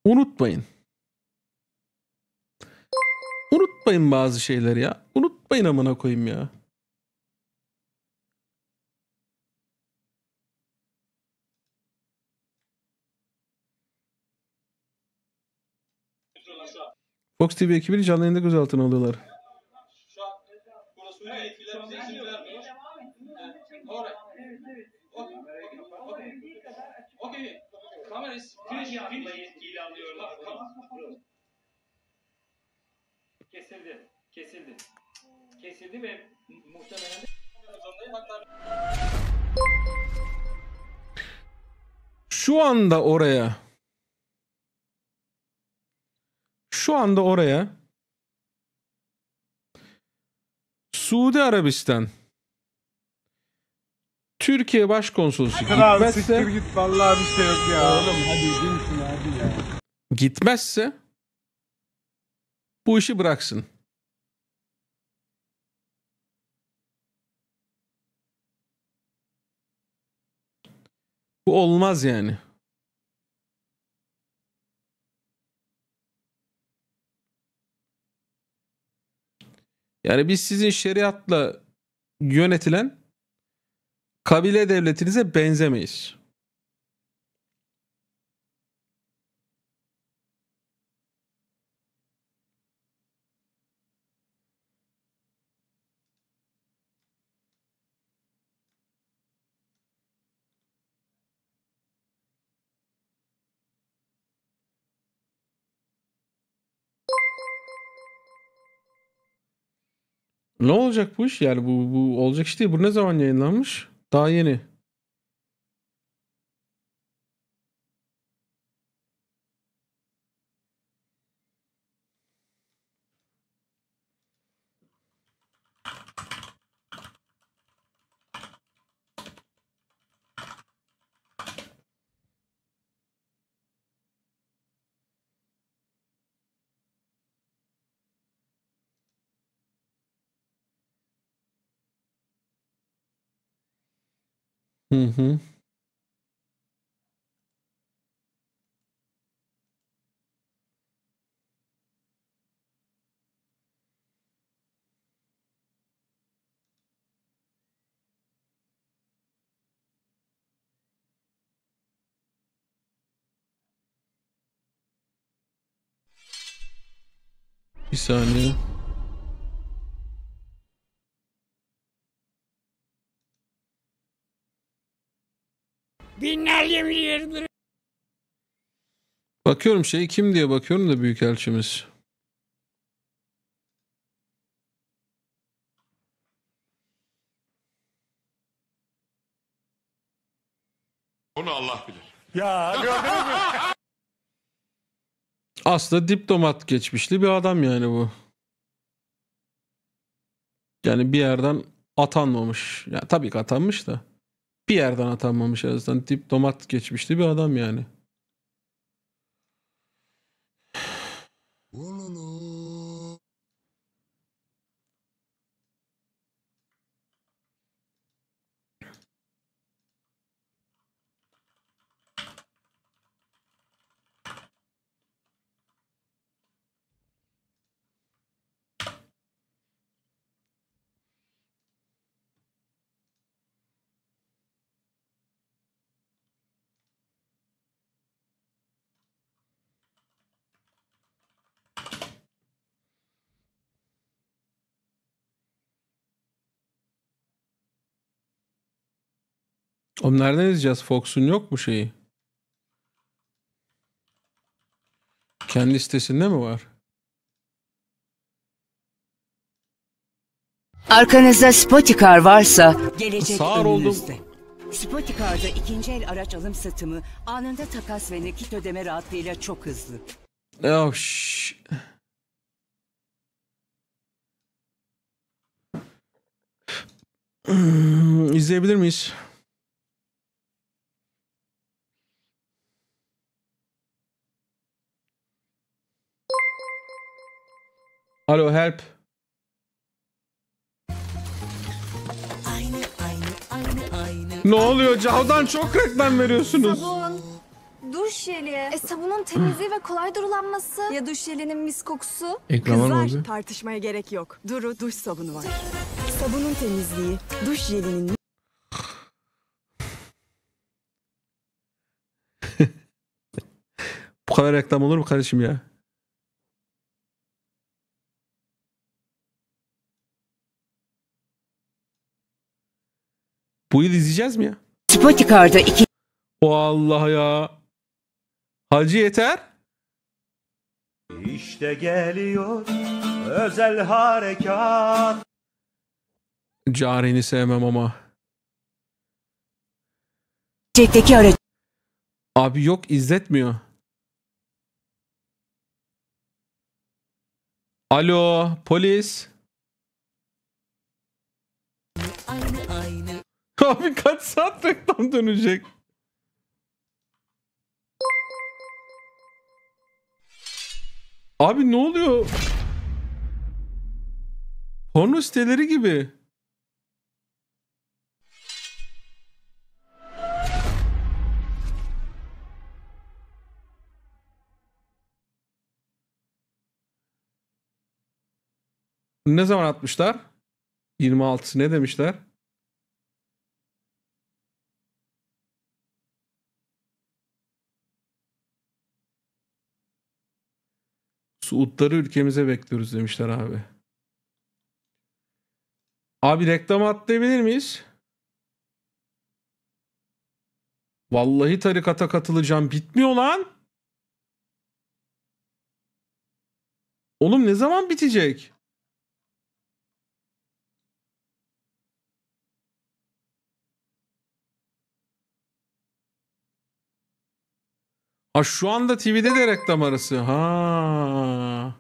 Unutmayın. Unutmayın bazı şeyleri ya. Unutmayın amına koyayım ya. Fox TV ekibi canlı yayında gözaltına alıyorlar. Kamera finish, finish. kesildi. Kesildi. Kesildi ve muhtemelen de Hatta... Şu anda oraya şu anda oraya Suudi Arabistan Türkiye Başkonsolosu gitmezse git vallahi bir şey yok ya. Oğlum hadi gitsin ya. Gitmezse bu işi bıraksın. Bu olmaz yani. Yani biz sizin şeriatla yönetilen kabile devletinize benzemeyiz. Ne olacak bu iş? Yani bu, bu olacak iş değil. Bu ne zaman yayınlanmış? Daha yeni. Mm-hmm. You saw new. binlerce milyardır. Bakıyorum şey kim diye bakıyorum da büyükelçimiz. Onu Allah bilir. Ya gördünüz mü? Aslında diplomat geçmişli bir adam yani bu. Yani bir yerden atanmamış. Ya tabii ki atanmış da bir yerden atanmamış en azından. Dip domat geçmişti bir adam yani. Oğlum nereden izleyeceğiz? Fox'un yok mu şeyi? Kendi sitesinde mi var? Arkanızda Spotikar varsa gelecek Sağır önünüzde. oldum. Spotikar'da ikinci el araç alım satımı anında takas ve nakit ödeme rahatlığıyla çok hızlı. Oh şş. Hmm, izleyebilir miyiz? Alo help. Ne oluyor Cavdan çok reklam veriyorsunuz. Sabun, duş jeli, e, sabunun temizliği ve kolay durulanması ya duş jelinin mis kokusu. Ekrana ne oldu? tartışmaya gerek yok. Duru duş sabunu var. Sabunun temizliği, duş jelinin Bu kadar reklam olur mu kardeşim ya? Bu yıl izleyeceğiz mi ya? Spotikar'da iki... O Allah ya. Hacı yeter. İşte geliyor özel harekat. Carini sevmem ama. Cetteki aracı... Abi yok izletmiyor. Alo polis. Abi kaç saat reklam dönecek? Abi ne oluyor? Porno siteleri gibi. Ne zaman atmışlar? 26 ne demişler? Suudları ülkemize bekliyoruz demişler abi. Abi reklam atlayabilir miyiz? Vallahi tarikata katılacağım. Bitmiyor lan. Oğlum ne zaman bitecek? Ha şu anda TV'de de reklam arası. Ha.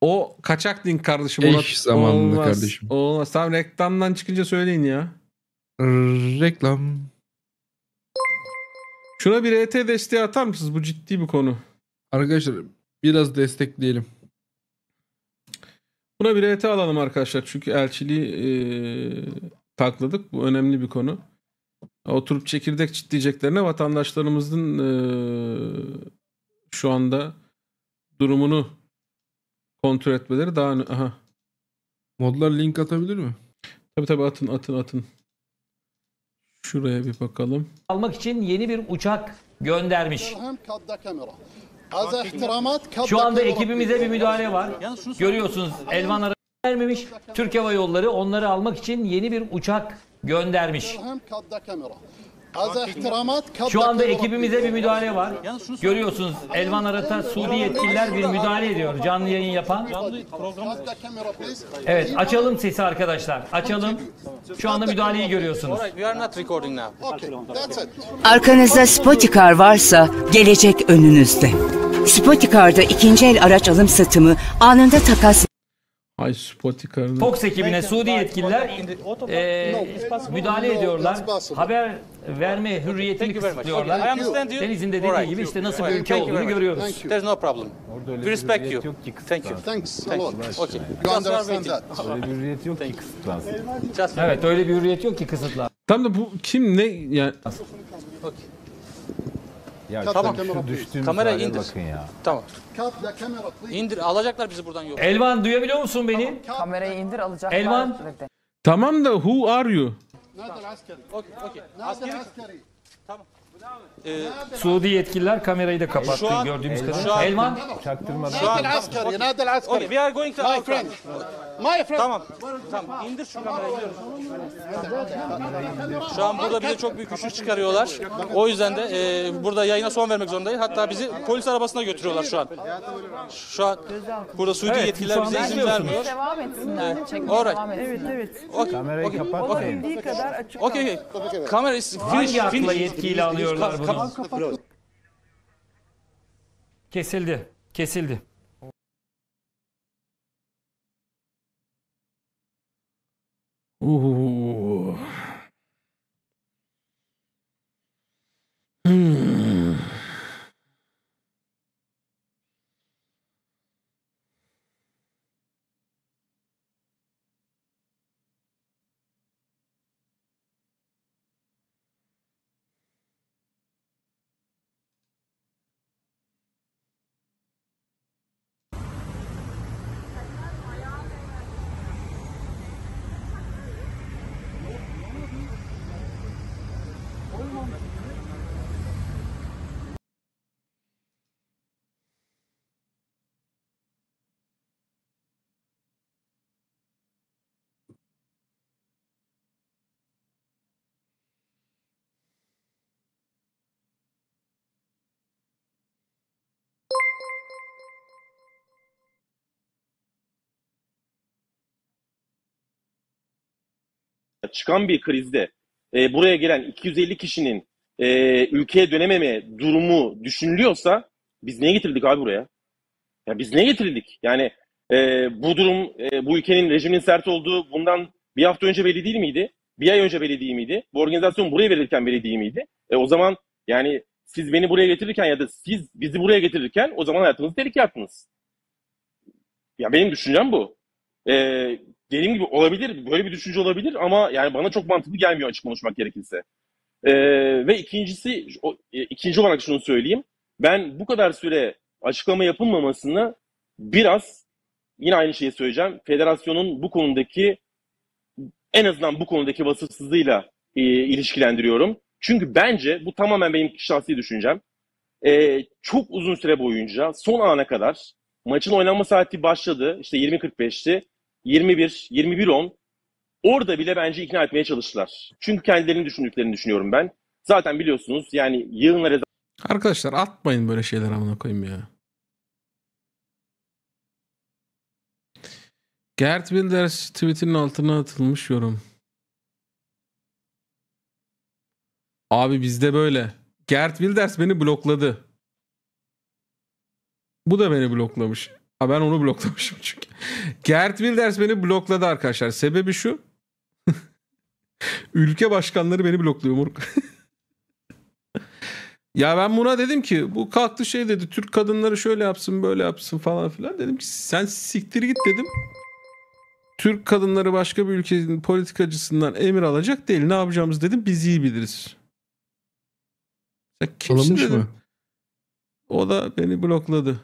O kaçak link kardeşim. Eş zamanlı olmaz, kardeşim. Olmaz. Tamam reklamdan çıkınca söyleyin ya. Reklam. Şuna bir ET desteği atar mısınız? Bu ciddi bir konu. Arkadaşlar biraz destekleyelim. Buna bir ET alalım arkadaşlar. Çünkü elçiliği e, takladık. Bu önemli bir konu oturup çekirdek çitleyeceklerine vatandaşlarımızın e, şu anda durumunu kontrol etmeleri daha... Aha. Modlar link atabilir mi? Tabii tabii atın atın atın. Şuraya bir bakalım. Almak için yeni bir uçak göndermiş. Şu anda ekibimize bir müdahale var. Görüyorsunuz Elvan vermemiş. Türk Hava Yolları onları almak için yeni bir uçak göndermiş. Şu anda ekibimize bir müdahale var. Görüyorsunuz Elvan Arat'a Suudi yetkililer bir müdahale ediyor canlı yayın yapan. Evet açalım sesi arkadaşlar. Açalım. Şu anda müdahaleyi görüyorsunuz. Arkanızda Spotify varsa gelecek önünüzde. Spotify'da ikinci el araç alım satımı anında takas Ay Spotikar'ın... Fox ekibine Suudi yetkililer e, müdahale ediyorlar. Haber verme hürriyetini kısıtlıyorlar. Deniz'in de dediği gibi işte nasıl bir ülke olduğunu görüyoruz. There's no problem. We respect you. Thank you. Thanks a lot. Okay. You understand that. Öyle bir hürriyet yok ki kısıtlansın. Evet öyle bir hürriyet yok ki kısıtlansın. Tam da bu kim ne yani... Okay. Ya tamam. şu düştüğümüz Kamera indir. bakın ya. Tamam. İndir alacaklar bizi buradan yok. Elvan duyabiliyor musun beni? Kamerayı indir alacaklar. Elvan. Tamam da who are you? Nereden askeri? Okey okey. Askeri. Tamam. Ee, ee Suudi yetkililer kamerayı da kapattı an, gördüğümüz kadarıyla. Elvan. Çaktırmadan. Nadel askeri, Nadel Okay, we are going to... My friend. My friend. Tamam. Tamam. İndir şu kamerayı. Şu an burada bize çok büyük üşür çıkarıyorlar. O yüzden de e, burada yayına son vermek zorundayız. Hatta bizi polis arabasına götürüyorlar şu an. Şu an burada Suudi evet, yetkililer bize izin vermiyor. Devam etsinler. Evet. Alright. Evet evet. Okay. Kamerayı okay. kapat. Okay. kadar açık. Okay. okay. Kamera is finish. Hangi akla yetkiyle alıyorlar bunu? Kesildi. Kesildi. Ooh. Hmm. çıkan bir krizde e, buraya gelen 250 kişinin e, ülkeye dönememe durumu düşünülüyorsa biz niye getirdik abi buraya? Ya biz niye getirdik? Yani e, bu durum e, bu ülkenin rejimin sert olduğu bundan bir hafta önce belli değil miydi? Bir ay önce belli değil miydi? Bu organizasyon buraya verilirken belli değil miydi? E, o zaman yani siz beni buraya getirirken ya da siz bizi buraya getirirken o zaman hayatınızı tehlikeye attınız. Ya benim düşüncem bu. E, dediğim gibi olabilir. Böyle bir düşünce olabilir ama yani bana çok mantıklı gelmiyor açık konuşmak gerekirse. Ee, ve ikincisi, o, e, ikinci olarak şunu söyleyeyim. Ben bu kadar süre açıklama yapılmamasını biraz yine aynı şeyi söyleyeceğim. Federasyonun bu konudaki en azından bu konudaki vasıfsızlığıyla e, ilişkilendiriyorum. Çünkü bence bu tamamen benim şahsi düşüncem. E, çok uzun süre boyunca son ana kadar maçın oynanma saati başladı. İşte 20.45'ti. 21, 21-10 orada bile bence ikna etmeye çalıştılar. Çünkü kendilerini düşündüklerini düşünüyorum ben. Zaten biliyorsunuz yani yığınlar Arkadaşlar atmayın böyle şeyler amına koyayım ya. Gert Wilders tweetinin altına atılmış yorum. Abi bizde böyle. Gert Wilders beni blokladı. Bu da beni bloklamış. Ha ben onu bloklamışım çünkü. Gert Wilders beni blokladı arkadaşlar. Sebebi şu. Ülke başkanları beni blokluyor moruk. ya ben buna dedim ki bu kalktı şey dedi Türk kadınları şöyle yapsın böyle yapsın falan filan. Dedim ki sen siktir git dedim. Türk kadınları başka bir ülkenin politikacısından emir alacak değil. Ne yapacağımız dedim biz iyi biliriz. Sen kimsin Olamış dedim. Mı? O da beni blokladı.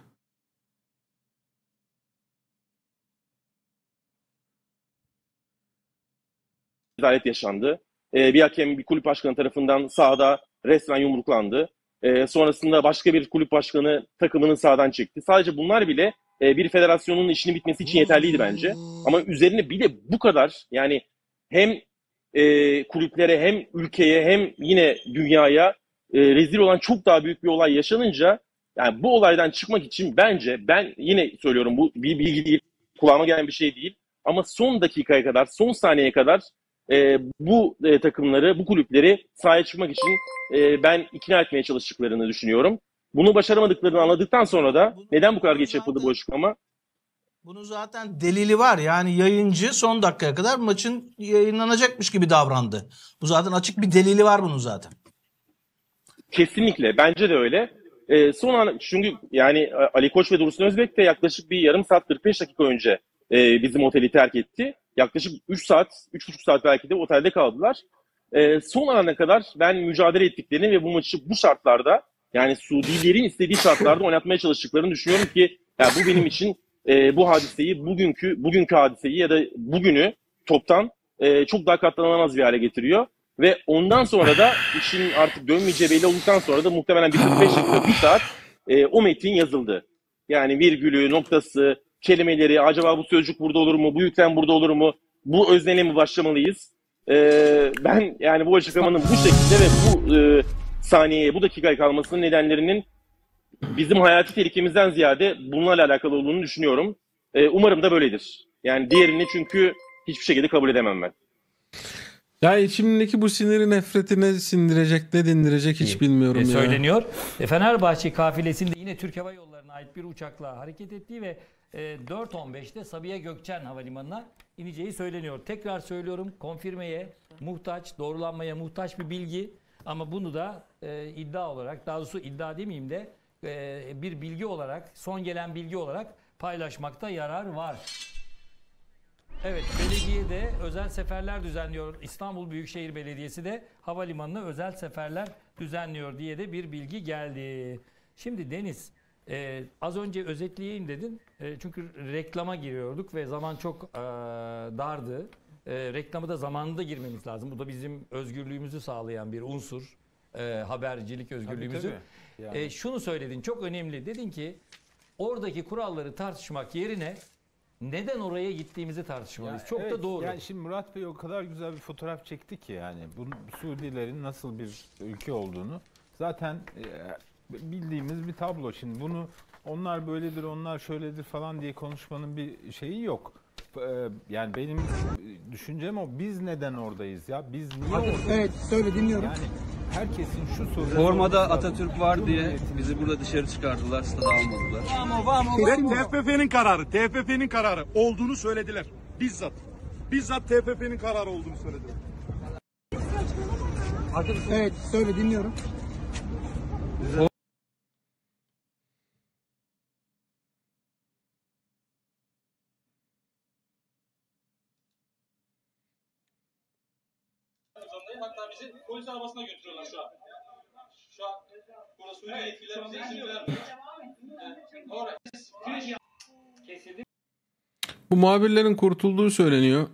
rezalet yaşandı. E, bir hakem bir kulüp başkanı tarafından sahada resmen yumruklandı. E, sonrasında başka bir kulüp başkanı takımının sağdan çekti. Sadece bunlar bile e, bir federasyonun işinin bitmesi için yeterliydi bence. Ama üzerine bir de bu kadar yani hem e, kulüplere hem ülkeye hem yine dünyaya e, rezil olan çok daha büyük bir olay yaşanınca yani bu olaydan çıkmak için bence ben yine söylüyorum bu bir bilgi değil kulağıma gelen bir şey değil ama son dakikaya kadar son saniyeye kadar e, bu e, takımları, bu kulüpleri sahaya çıkmak için e, ben ikna etmeye çalıştıklarını düşünüyorum. Bunu başaramadıklarını anladıktan sonra da bunu, neden bu kadar geç yapıldı bu açıklama? Bunun zaten delili var. Yani yayıncı son dakikaya kadar maçın yayınlanacakmış gibi davrandı. Bu zaten açık bir delili var bunun zaten. Kesinlikle. Bence de öyle. E, son an çünkü yani Ali Koç ve Dursun Özbek de yaklaşık bir yarım saat 45 dakika önce e, bizim oteli terk etti. Yaklaşık 3 saat, 3,5 saat belki de otelde kaldılar. E, son ana kadar ben mücadele ettiklerini ve bu maçı bu şartlarda yani Suudilerin istediği şartlarda oynatmaya çalıştıklarını düşünüyorum ki yani bu benim için e, bu hadiseyi bugünkü bugünkü hadiseyi ya da bugünü toptan e, çok daha katlanamaz bir hale getiriyor. Ve ondan sonra da işin artık dönmeyeceği belli olduktan sonra da muhtemelen bir 45 dakika bir saat e, o metin yazıldı. Yani virgülü, noktası, kelimeleri, acaba bu sözcük burada olur mu, bu yüklem burada olur mu, bu özneyle mi başlamalıyız? Ee, ben yani bu açıklamanın bu şekilde ve bu e, saniyeye, bu dakikaya kalmasının nedenlerinin bizim hayati tehlikemizden ziyade bunlarla alakalı olduğunu düşünüyorum. Ee, umarım da böyledir. Yani diğerini çünkü hiçbir şekilde kabul edemem ben. yani içimdeki bu siniri nefretine sindirecek ne dindirecek hiç bilmiyorum e, söyleniyor. ya. Söyleniyor. E, Fenerbahçe kafilesinde yine Türk Hava Yolları'na ait bir uçakla hareket ettiği ve 4.15'te ee, Sabiha Gökçen Havalimanı'na ineceği söyleniyor. Tekrar söylüyorum konfirmeye muhtaç, doğrulanmaya muhtaç bir bilgi. Ama bunu da e, iddia olarak, daha doğrusu iddia demeyeyim de e, bir bilgi olarak, son gelen bilgi olarak paylaşmakta yarar var. Evet, belediye de özel seferler düzenliyor. İstanbul Büyükşehir Belediyesi de havalimanına özel seferler düzenliyor diye de bir bilgi geldi. Şimdi Deniz, e, az önce özetleyeyim dedin. E, çünkü reklama giriyorduk ve zaman çok e, dardı. E, reklamı da zamanında girmemiz lazım. Bu da bizim özgürlüğümüzü sağlayan bir unsur. habercilik özgürlüğümüzü. Tabii, tabii. Yani. şunu söyledin çok önemli. Dedin ki oradaki kuralları tartışmak yerine neden oraya gittiğimizi tartışmalıyız. Yani, Çok evet, da doğru. Yani şimdi Murat Bey o kadar güzel bir fotoğraf çekti ki yani bu Suudilerin nasıl bir ülke olduğunu zaten bildiğimiz bir tablo. Şimdi bunu onlar böyledir, onlar şöyledir falan diye konuşmanın bir şeyi yok. Ee, yani benim düşüncem o. Biz neden oradayız ya? Biz niye oradayız? Evet söyle dinliyorum. Yani herkesin şu soruyu... Formada Atatürk var diye bizi burada dışarı çıkardılar, stada almadılar. Ve TFF'nin kararı, TFF'nin kararı olduğunu söylediler. Bizzat. Bizzat TFF'nin kararı olduğunu söylediler. Evet söyle dinliyorum. hatta bizi polis arabasına götürüyorlar şu an. Şu an burada Suriye yetkililer bize izin vermiyor. Yani, oraya kesildi. Bu muhabirlerin kurtulduğu söyleniyor.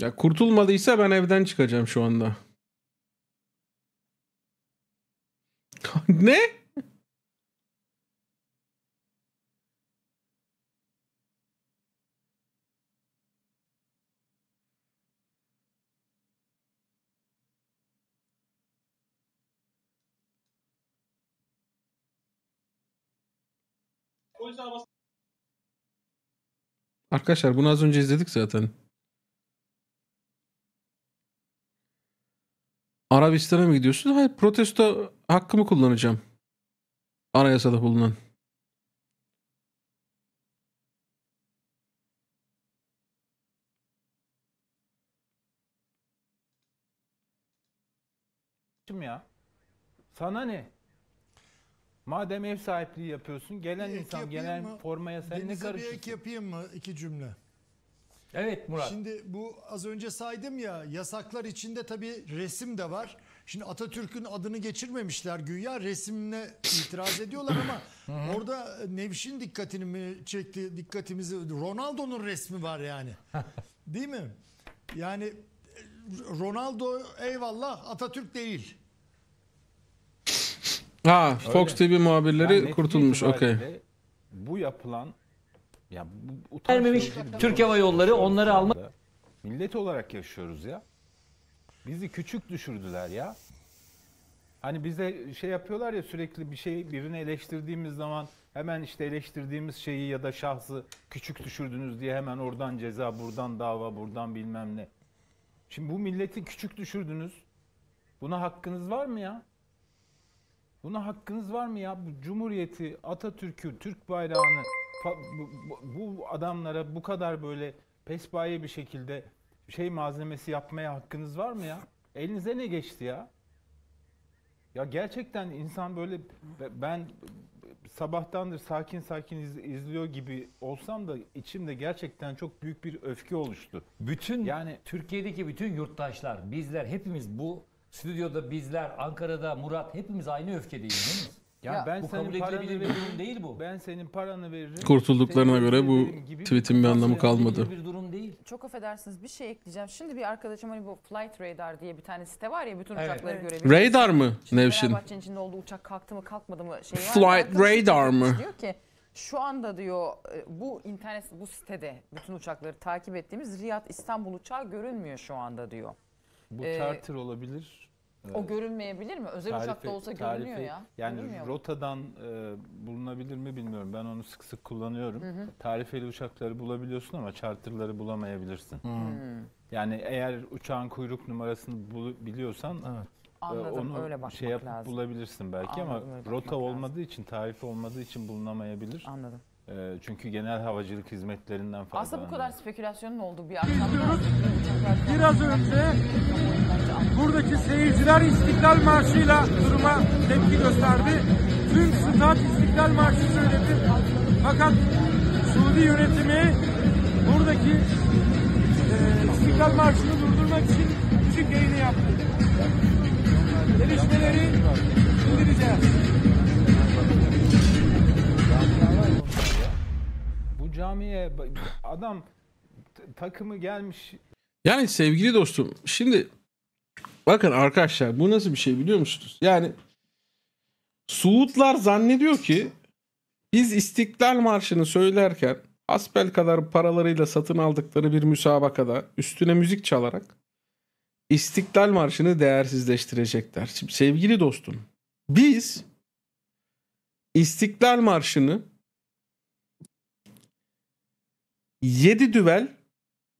Ya kurtulmadıysa ben evden çıkacağım şu anda. ne? Arkadaşlar bunu az önce izledik zaten. Arabistan'a mı gidiyorsun? Hayır protesto hakkımı kullanacağım. Anayasada bulunan. Kim ya? Sana ne? Madem ev sahipliği yapıyorsun, gelen insan, gelen mı? formaya sen Denize ne karışıyorsun? bir ek yapayım mı? iki cümle. Evet Murat. Şimdi bu az önce saydım ya, yasaklar içinde tabii resim de var. Şimdi Atatürk'ün adını geçirmemişler güya resimle itiraz ediyorlar ama orada e, Nevşin dikkatini mi çekti dikkatimizi Ronaldo'nun resmi var yani. Değil mi? Yani e, Ronaldo eyvallah Atatürk değil. Ha Fox TV muhabirleri yani kurtulmuş okey. Bu yapılan ya bu, bu Türk Hava Yolları onları almak millet olarak yaşıyoruz ya. Bizi küçük düşürdüler ya. Hani bize şey yapıyorlar ya sürekli bir şey birini eleştirdiğimiz zaman hemen işte eleştirdiğimiz şeyi ya da şahsı küçük düşürdünüz diye hemen oradan ceza, buradan dava, buradan bilmem ne. Şimdi bu milleti küçük düşürdünüz. Buna hakkınız var mı ya? Buna hakkınız var mı ya? Bu cumhuriyeti, Atatürk'ü, Türk bayrağını bu, adamlara bu kadar böyle pespaye bir şekilde şey malzemesi yapmaya hakkınız var mı ya? Elinize ne geçti ya? Ya gerçekten insan böyle ben sabahtandır sakin sakin iz, izliyor gibi olsam da içimde gerçekten çok büyük bir öfke oluştu. Bütün yani Türkiye'deki bütün yurttaşlar, bizler hepimiz bu stüdyoda bizler, Ankara'da Murat hepimiz aynı öfkedeyiz değil mi? Ya, ya ben bu senin kabul edilebilir bir durum değil bu. Ben senin paranı veririm. Kurtulduklarına göre bu tweetin bir anlamı kalmadı. Bir durum değil. Çok affedersiniz bir şey ekleyeceğim. Şimdi bir arkadaşım hani bu Flight Radar diye bir tane site var ya bütün evet. uçakları evet. görebiliyorsun. Radar mı Şimdi Nevşin? Fenerbahçe'nin içinde olduğu uçak kalktı mı kalkmadı mı şey var. Flight Radar mı? Diyor ki şu anda diyor e, bu internet bu sitede bütün uçakları takip ettiğimiz Riyad İstanbul uçağı görünmüyor şu anda diyor. Bu ee, olabilir. O görünmeyebilir mi? Özel tarife, uçakta olsa tarife, görünüyor ya. Yani Görünmüyor rotadan e, bulunabilir mi bilmiyorum. Ben onu sık sık kullanıyorum. Hı hı. Tarifeli uçakları bulabiliyorsun ama charterları bulamayabilirsin. Hı. Hmm. Yani eğer uçağın kuyruk numarasını bul- biliyorsan e, evet. Anladım, onu öyle bakmak şey yap, lazım. bulabilirsin belki Anladım, ama rota olmadığı lazım. için, tarife olmadığı için bulunamayabilir. Anladım. E, çünkü genel havacılık hizmetlerinden faydalanıyor. Aslında bu kadar spekülasyonun olduğu bir akşam. Biraz önce buradaki seyirciler İstiklal Marşı'yla duruma tepki gösterdi. Tüm stat İstiklal Marşı söyledi. Fakat Suudi yönetimi buradaki e, İstiklal Marşı'nı durdurmak için küçük yayını yaptı. Gelişmeleri bildireceğiz. Bu camiye adam takımı gelmiş. Yani sevgili dostum şimdi Bakın arkadaşlar bu nasıl bir şey biliyor musunuz? Yani Suudlar zannediyor ki biz İstiklal Marşı'nı söylerken asbel kadar paralarıyla satın aldıkları bir müsabakada üstüne müzik çalarak İstiklal Marşı'nı değersizleştirecekler. Şimdi sevgili dostum biz İstiklal Marşı'nı 7 düvel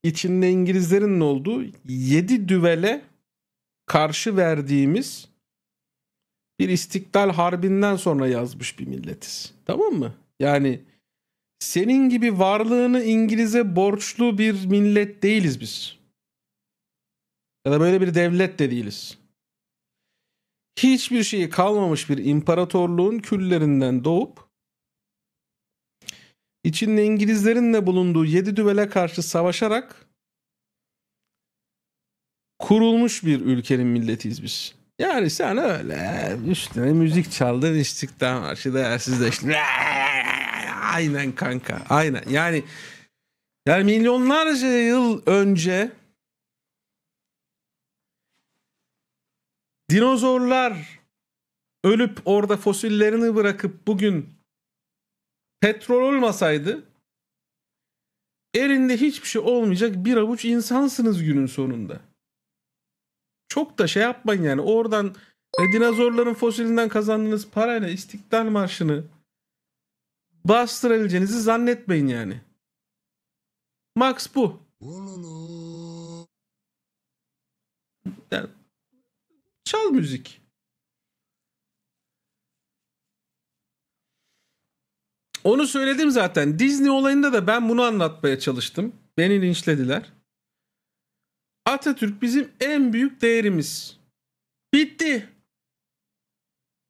içinde İngilizlerin olduğu 7 düvele karşı verdiğimiz bir istiklal harbinden sonra yazmış bir milletiz. Tamam mı? Yani senin gibi varlığını İngiliz'e borçlu bir millet değiliz biz. Ya da böyle bir devlet de değiliz. Hiçbir şeyi kalmamış bir imparatorluğun küllerinden doğup içinde İngilizlerin de bulunduğu yedi düvele karşı savaşarak kurulmuş bir ülkenin milletiyiz biz. Yani sen öyle üstüne müzik çaldın içtikten. istikdam marşı değersizleştin. Aynen kanka aynen yani yani milyonlarca yıl önce dinozorlar ölüp orada fosillerini bırakıp bugün petrol olmasaydı elinde hiçbir şey olmayacak bir avuç insansınız günün sonunda çok da şey yapmayın yani oradan e, dinozorların fosilinden kazandığınız parayla İstiklal Marşı'nı bastırabileceğinizi zannetmeyin yani. Max bu. Yani, çal müzik. Onu söyledim zaten. Disney olayında da ben bunu anlatmaya çalıştım. Beni linçlediler. Atatürk bizim en büyük değerimiz. Bitti.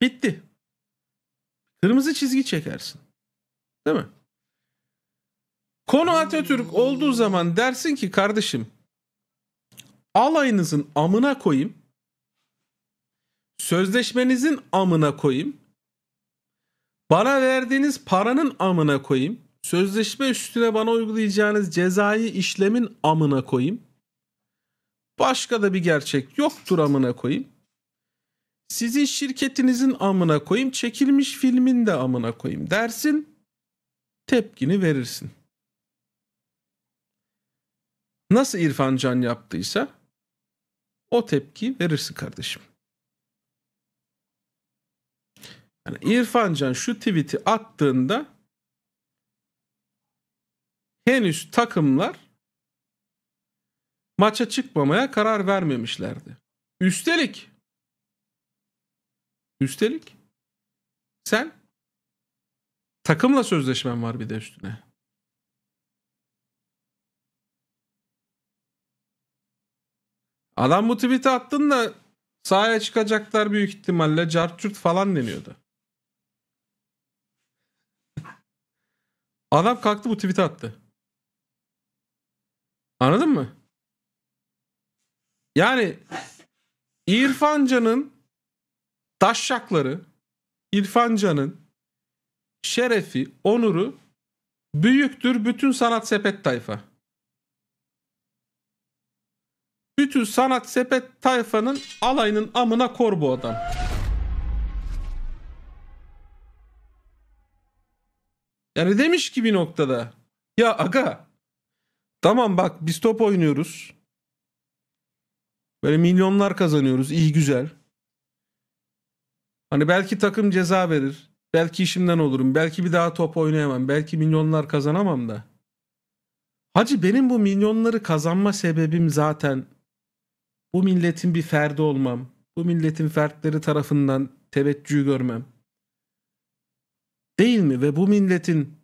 Bitti. Kırmızı çizgi çekersin. Değil mi? Konu Atatürk olduğu zaman dersin ki kardeşim alayınızın amına koyayım. Sözleşmenizin amına koyayım. Bana verdiğiniz paranın amına koyayım. Sözleşme üstüne bana uygulayacağınız cezai işlemin amına koyayım. Başka da bir gerçek yoktur amına koyayım. Sizin şirketinizin amına koyayım, çekilmiş filmin de amına koyayım dersin. Tepkini verirsin. Nasıl İrfan Can yaptıysa o tepki verirsin kardeşim. Yani İrfan Can şu tweet'i attığında henüz takımlar maça çıkmamaya karar vermemişlerdi. Üstelik Üstelik sen takımla sözleşmen var bir de üstüne. Adam bu tweet'i attın da sahaya çıkacaklar büyük ihtimalle cartçurt falan deniyordu. Adam kalktı bu tweet'i attı. Anladın mı? Yani İrfanca'nın taşşakları, İrfanca'nın şerefi, onuru büyüktür bütün sanat sepet tayfa. Bütün sanat sepet tayfanın alayının amına kor bu adam. Yani demiş ki bir noktada ya aga tamam bak biz top oynuyoruz. Böyle milyonlar kazanıyoruz. iyi güzel. Hani belki takım ceza verir. Belki işimden olurum. Belki bir daha top oynayamam. Belki milyonlar kazanamam da. Hacı benim bu milyonları kazanma sebebim zaten bu milletin bir ferdi olmam. Bu milletin fertleri tarafından teveccüh görmem. Değil mi? Ve bu milletin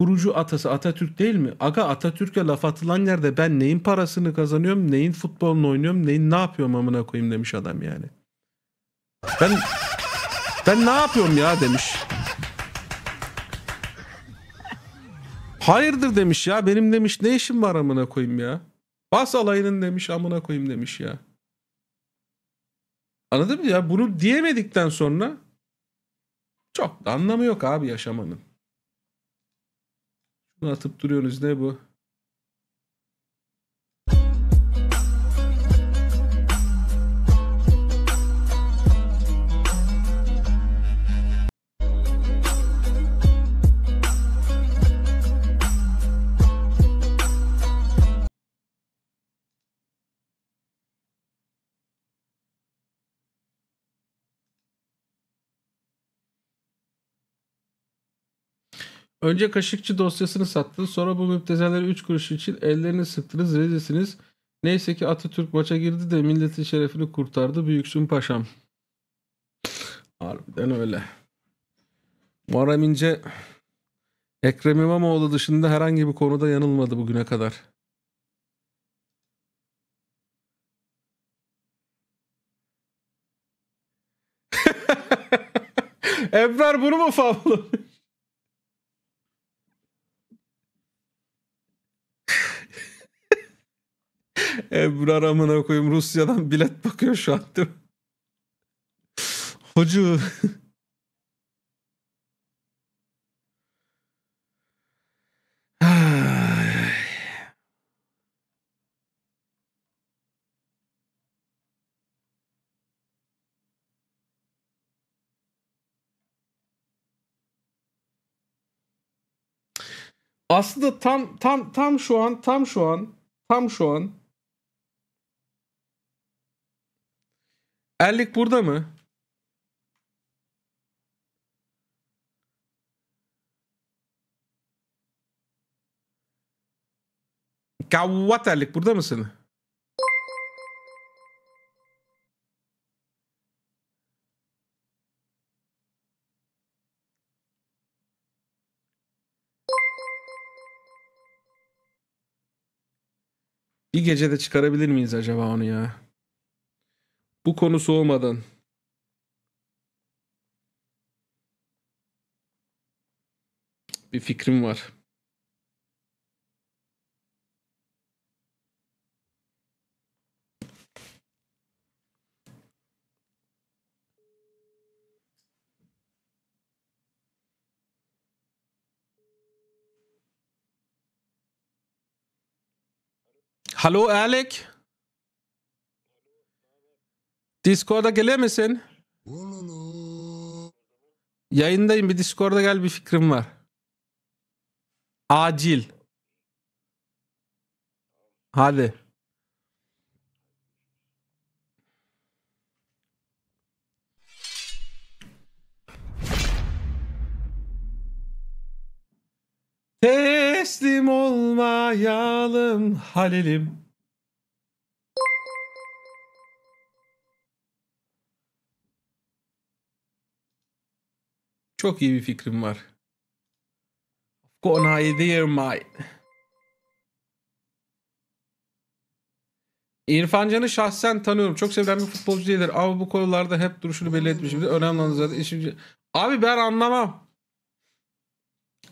kurucu atası Atatürk değil mi? Aga Atatürk'e laf atılan yerde ben neyin parasını kazanıyorum, neyin futbolunu oynuyorum, neyin ne yapıyorum amına koyayım demiş adam yani. Ben ben ne yapıyorum ya demiş. Hayırdır demiş ya benim demiş ne işim var amına koyayım ya. Bas alayının demiş amına koyayım demiş ya. Anladın mı ya bunu diyemedikten sonra çok da anlamı yok abi yaşamanın. Bunu atıp duruyorsunuz ne bu? Önce kaşıkçı dosyasını sattınız. Sonra bu müptezelleri 3 kuruş için ellerini sıktınız. Rezisiniz. Neyse ki Atatürk maça girdi de milletin şerefini kurtardı. Büyüksün paşam. Harbiden öyle. Muharrem İnce Ekrem İmamoğlu dışında herhangi bir konuda yanılmadı bugüne kadar. Ebrar bunu mu favladı? Ebrar amına koyayım Rusya'dan bilet bakıyor şu an değil mi? Hocu. Aslında tam tam tam şu an tam şu an tam şu an Erlik burada mı? Kavvat Erlik burada mısın? Bir gecede çıkarabilir miyiz acaba onu ya? Bu konu soğumadan. Bir fikrim var. Hallo Erlik? Discord'a gelir misin? Yayındayım bir Discord'a gel bir fikrim var. Acil. Hadi. Teslim olmayalım Halil'im. Çok iyi bir fikrim var. Gone idea my. İrfan Can'ı şahsen tanıyorum. Çok sevilen bir futbolcu değildir. Ama bu konularda hep duruşunu belli etmişimdir. Önemli olan zaten. Şimdi... Abi ben anlamam.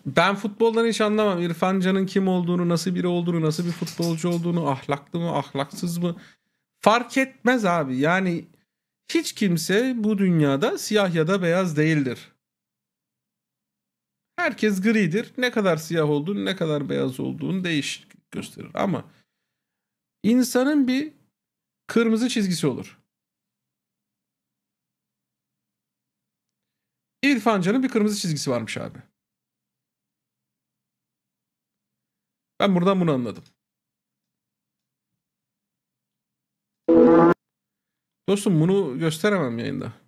Ben futboldan hiç anlamam. İrfan Can'ın kim olduğunu, nasıl biri olduğunu, nasıl bir futbolcu olduğunu, ahlaklı mı, ahlaksız mı fark etmez abi. Yani hiç kimse bu dünyada siyah ya da beyaz değildir. Herkes gridir. Ne kadar siyah olduğunu, ne kadar beyaz olduğunu değişik gösterir. Ama insanın bir kırmızı çizgisi olur. İrfan bir kırmızı çizgisi varmış abi. Ben buradan bunu anladım. Dostum bunu gösteremem yayında.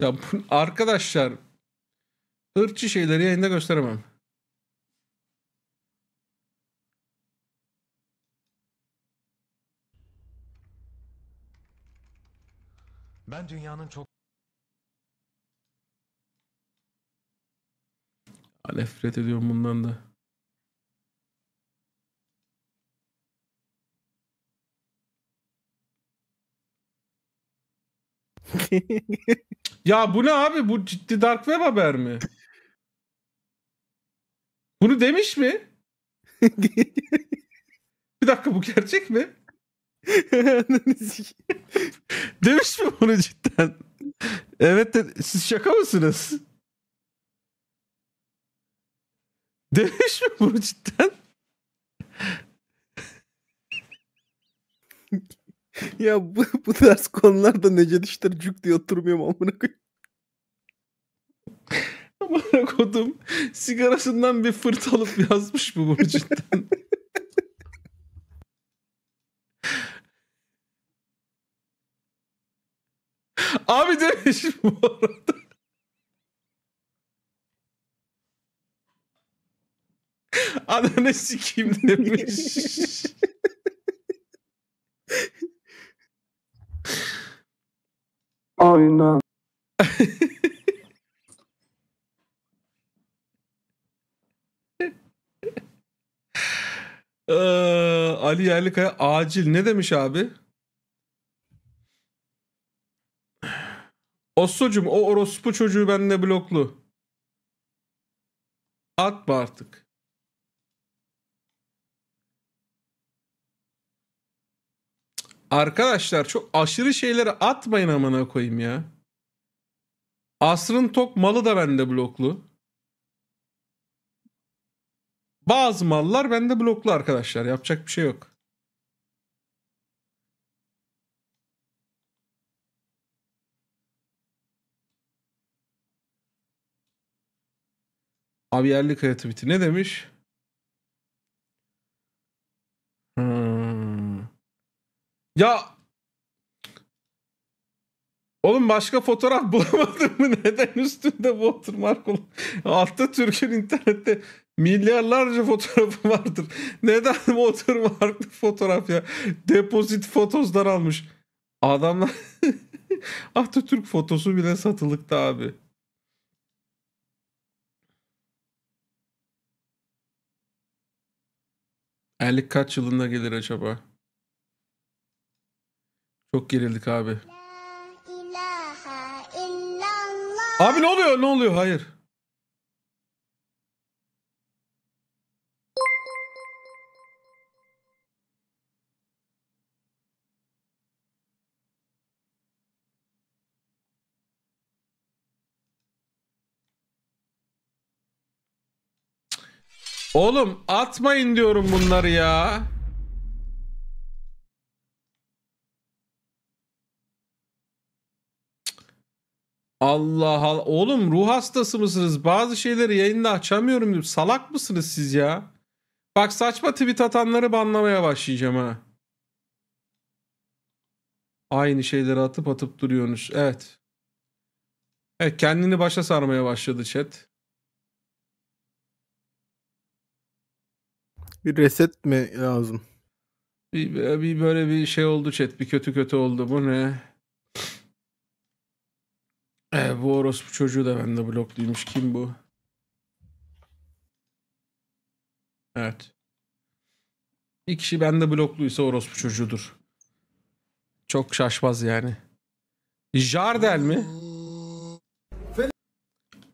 Ya bu, arkadaşlar ırkçı şeyleri yayında gösteremem. Ben dünyanın çok Ya Nefret ediyorum bundan da. Ya bu ne abi? Bu ciddi Dark Web haber mi? Bunu demiş mi? bir dakika bu gerçek mi? demiş mi bunu cidden? Evet de siz şaka mısınız? Demiş mi bunu cidden? ya bu, bu tarz konularda Necdet İşler cuk diye oturmuyorum amına koyayım. Amına kodum sigarasından bir fırt alıp yazmış bu bunu cidden. Abi demiş bu arada. Ananı sikeyim demiş. Aynen. ee, Ali Yerlikaya acil ne demiş abi? Osso'cum o orospu çocuğu bende bloklu. Atma artık. Arkadaşlar çok aşırı şeyleri atmayın amına koyayım ya. Asrın tok malı da bende bloklu. Bazı mallar bende bloklu arkadaşlar. Yapacak bir şey yok. Abi yerli kreativiti ne demiş? Ya Oğlum başka fotoğraf bulamadım mı? Neden üstünde watermark olan? Altta Türk'ün internette milyarlarca fotoğrafı vardır. Neden watermarklı fotoğraf ya? Depozit fotozdan almış. Adamlar Atatürk fotosu bile satılıkta abi. Erlik kaç yılında gelir acaba? Çok gerildik abi. Abi ne oluyor? Ne oluyor? Hayır. Oğlum atmayın diyorum bunları ya. Allah Allah. Oğlum ruh hastası mısınız? Bazı şeyleri yayında açamıyorum diyorum. Salak mısınız siz ya? Bak saçma tweet atanları banlamaya başlayacağım ha. Aynı şeyleri atıp atıp duruyorsunuz. Evet. Evet kendini başa sarmaya başladı chat. Bir reset mi lazım? Bir, bir böyle bir şey oldu chat. Bir kötü kötü oldu. Bu ne? E, bu orospu çocuğu da bende blokluymuş. Kim bu? Evet. Bir kişi bende blokluysa orospu çocuğudur. Çok şaşmaz yani. Jardel mi?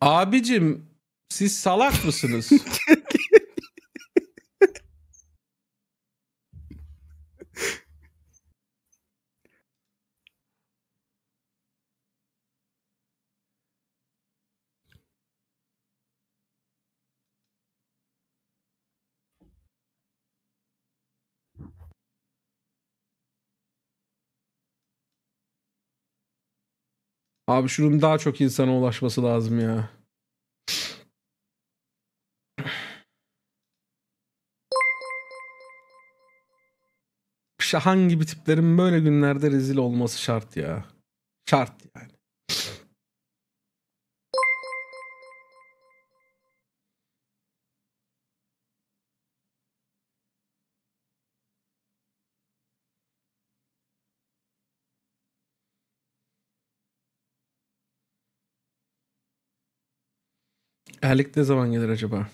Abicim siz salak mısınız? Abi şunun daha çok insana ulaşması lazım ya. hangi gibi tiplerin böyle günlerde rezil olması şart ya. Şart yani. Erlik ne zaman gelir acaba?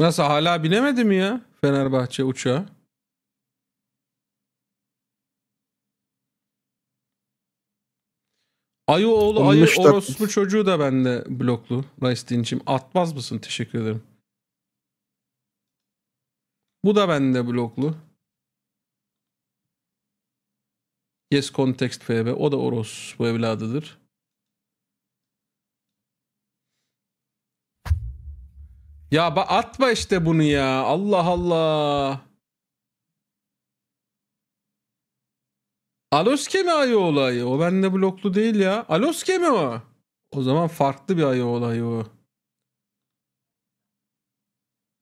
Nasıl hala binemedi mi ya Fenerbahçe uçağa? Ayı oğlu ayı dakika. orospu çocuğu da bende bloklu. Rice Dinç'im. Atmaz mısın? Teşekkür ederim. Bu da bende bloklu. Yes Context FB. O da oros bu evladıdır. Ya atma işte bunu ya. Allah Allah. Aloske mi Ayo olayı? O bende bloklu değil ya. Aloske mi o? O zaman farklı bir Ayo olayı o.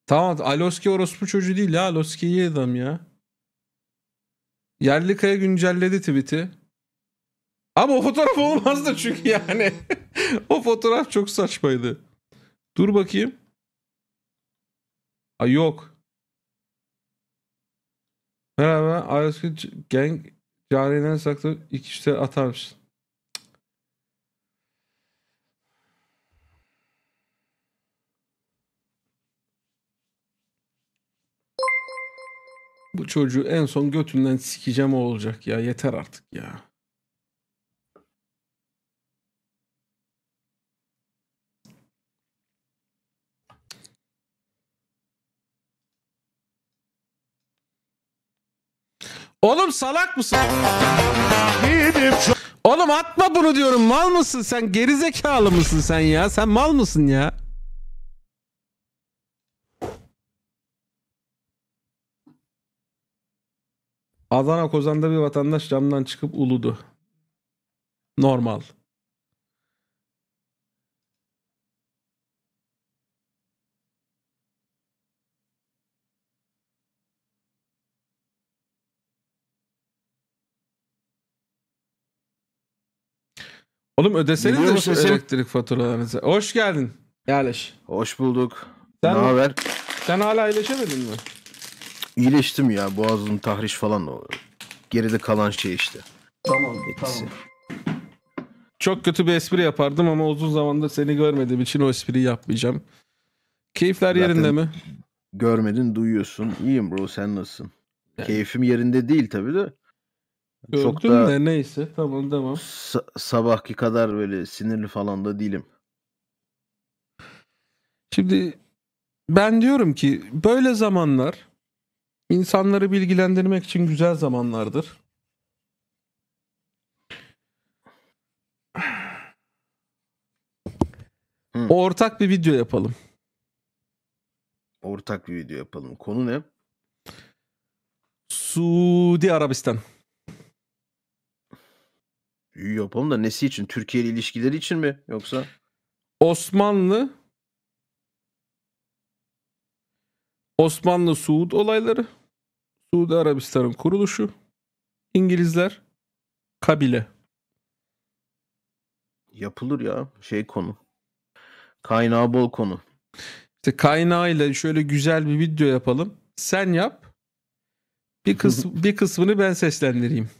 Tamam Aloske orospu çocuğu değil ya. Aloske iyi adam ya. Yerli Kaya güncelledi tweet'i. Ama o fotoğraf olmazdı çünkü yani. o fotoğraf çok saçmaydı. Dur bakayım. Ay yok. Merhaba. Aloske Gang Yarinen saklı iki işte mısın? Bu çocuğu en son götünden sikeceğim olacak ya. Yeter artık ya. Oğlum salak mısın? Oğlum atma bunu diyorum. Mal mısın sen? Gerizekalı mısın sen ya? Sen mal mısın ya? Adana Kozan'da bir vatandaş camdan çıkıp uludu. Normal. Oğlum ödeseniz de elektrik faturalarınızı. Hoş geldin. Yerleş. Hoş bulduk. Sen- ne haber? Sen hala iyileşemedin mi? İyileştim ya. Boğazım tahriş falan oldu. Geride kalan şey işte. Tamam. Tamam. Çok kötü bir espri yapardım ama uzun zamandır seni görmediğim için o espriyi yapmayacağım. Keyifler Zaten- yerinde mi? Görmedin, duyuyorsun. İyiyim bro, sen nasılsın? Yani. Keyfim yerinde değil tabii de. Gördüm çok da de neyse tamam tamam. Sa- sabahki kadar böyle sinirli falan da değilim. Şimdi ben diyorum ki böyle zamanlar insanları bilgilendirmek için güzel zamanlardır. Hı. Ortak bir video yapalım. Ortak bir video yapalım. Konu ne? Suudi Arabistan. Büyü yapalım da nesi için? Türkiye ile ilişkileri için mi yoksa? Osmanlı Osmanlı Suud olayları Suud Arabistan'ın kuruluşu İngilizler kabile yapılır ya şey konu kaynağı bol konu işte kaynağıyla şöyle güzel bir video yapalım sen yap bir kısm bir kısmını ben seslendireyim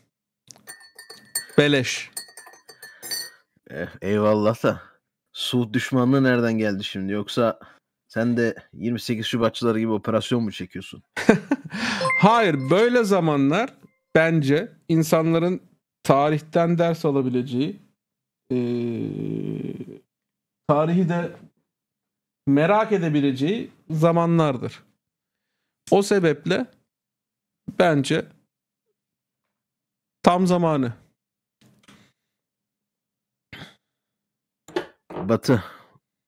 Beleş. Eh, eyvallah da Su düşmanlığı nereden geldi şimdi? Yoksa sen de 28 Şubatçıları gibi operasyon mu çekiyorsun? Hayır böyle zamanlar bence insanların tarihten ders alabileceği e, tarihi de merak edebileceği zamanlardır. O sebeple bence tam zamanı. Batı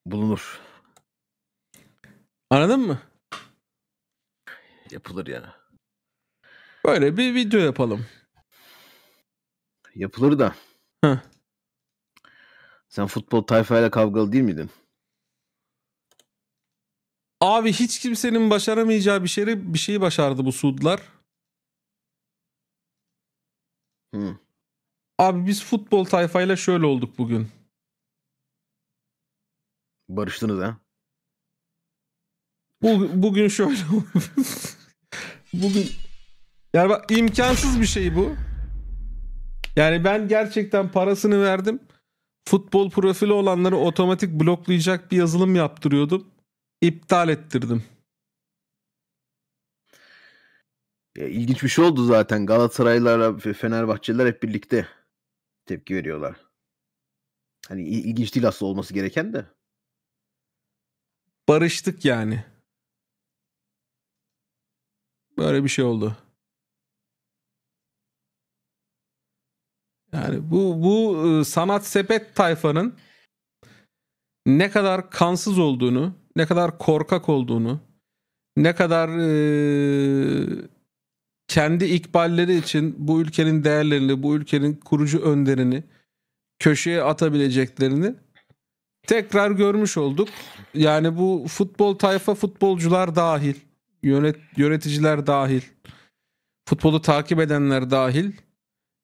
bulunur. Anladın mı? Yapılır yani. Böyle bir video yapalım. Yapılır da. Heh. Sen futbol tayfayla kavgalı değil miydin? Abi hiç kimsenin başaramayacağı bir şeyi bir şeyi başardı bu sudlar. Hı. Abi biz futbol tayfayla şöyle olduk bugün. Barıştınız ha? Bu, bugün şöyle bugün yani bak imkansız bir şey bu. Yani ben gerçekten parasını verdim. Futbol profili olanları otomatik bloklayacak bir yazılım yaptırıyordum. İptal ettirdim. Ya, ilginç bir şey oldu zaten. Galatasaraylılar ve Fenerbahçeliler hep birlikte tepki veriyorlar. Hani ilginç değil aslında olması gereken de barıştık yani. Böyle bir şey oldu. Yani bu bu e, sanat sepet tayfanın ne kadar kansız olduğunu, ne kadar korkak olduğunu, ne kadar e, kendi ikballeri için bu ülkenin değerlerini, bu ülkenin kurucu önderini köşeye atabileceklerini tekrar görmüş olduk yani bu futbol tayfa futbolcular dahil, yönet, yöneticiler dahil, futbolu takip edenler dahil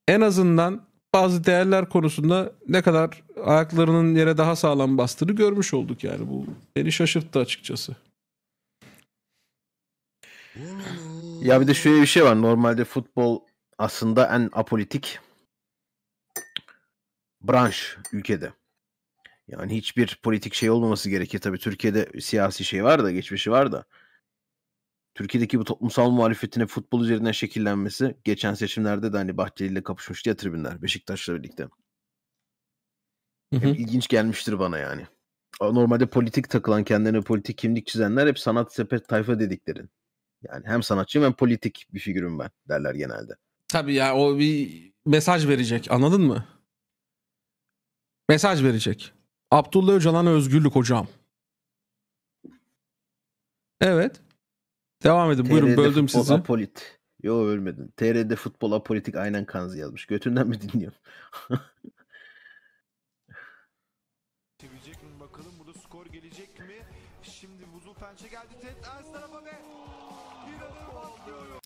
en azından bazı değerler konusunda ne kadar ayaklarının yere daha sağlam bastığını görmüş olduk yani bu beni şaşırttı açıkçası. Ya bir de şöyle bir şey var. Normalde futbol aslında en apolitik branş ülkede. Yani hiçbir politik şey olmaması gerekir. Tabii Türkiye'de siyasi şey var da, geçmişi var da. Türkiye'deki bu toplumsal muhalefetine futbol üzerinden şekillenmesi geçen seçimlerde de hani Bahçeli ile kapışmıştı ya tribünler Beşiktaş'la birlikte. Hı hı. Hep ilginç gelmiştir bana yani. Normalde politik takılan kendilerine politik kimlik çizenler hep sanat sepet tayfa dediklerin. Yani hem sanatçıyım hem politik bir figürüm ben derler genelde. Tabii ya o bir mesaj verecek anladın mı? Mesaj verecek. Abdullah Öcalan özgürlük hocam. Evet. Devam edin. TR'de Buyurun böldüm futbol sizi. Apolit. Yo ölmedin. TRD futbol apolitik aynen Kanzi yazmış. Götünden mi dinliyorum? Çevirecek mi attı.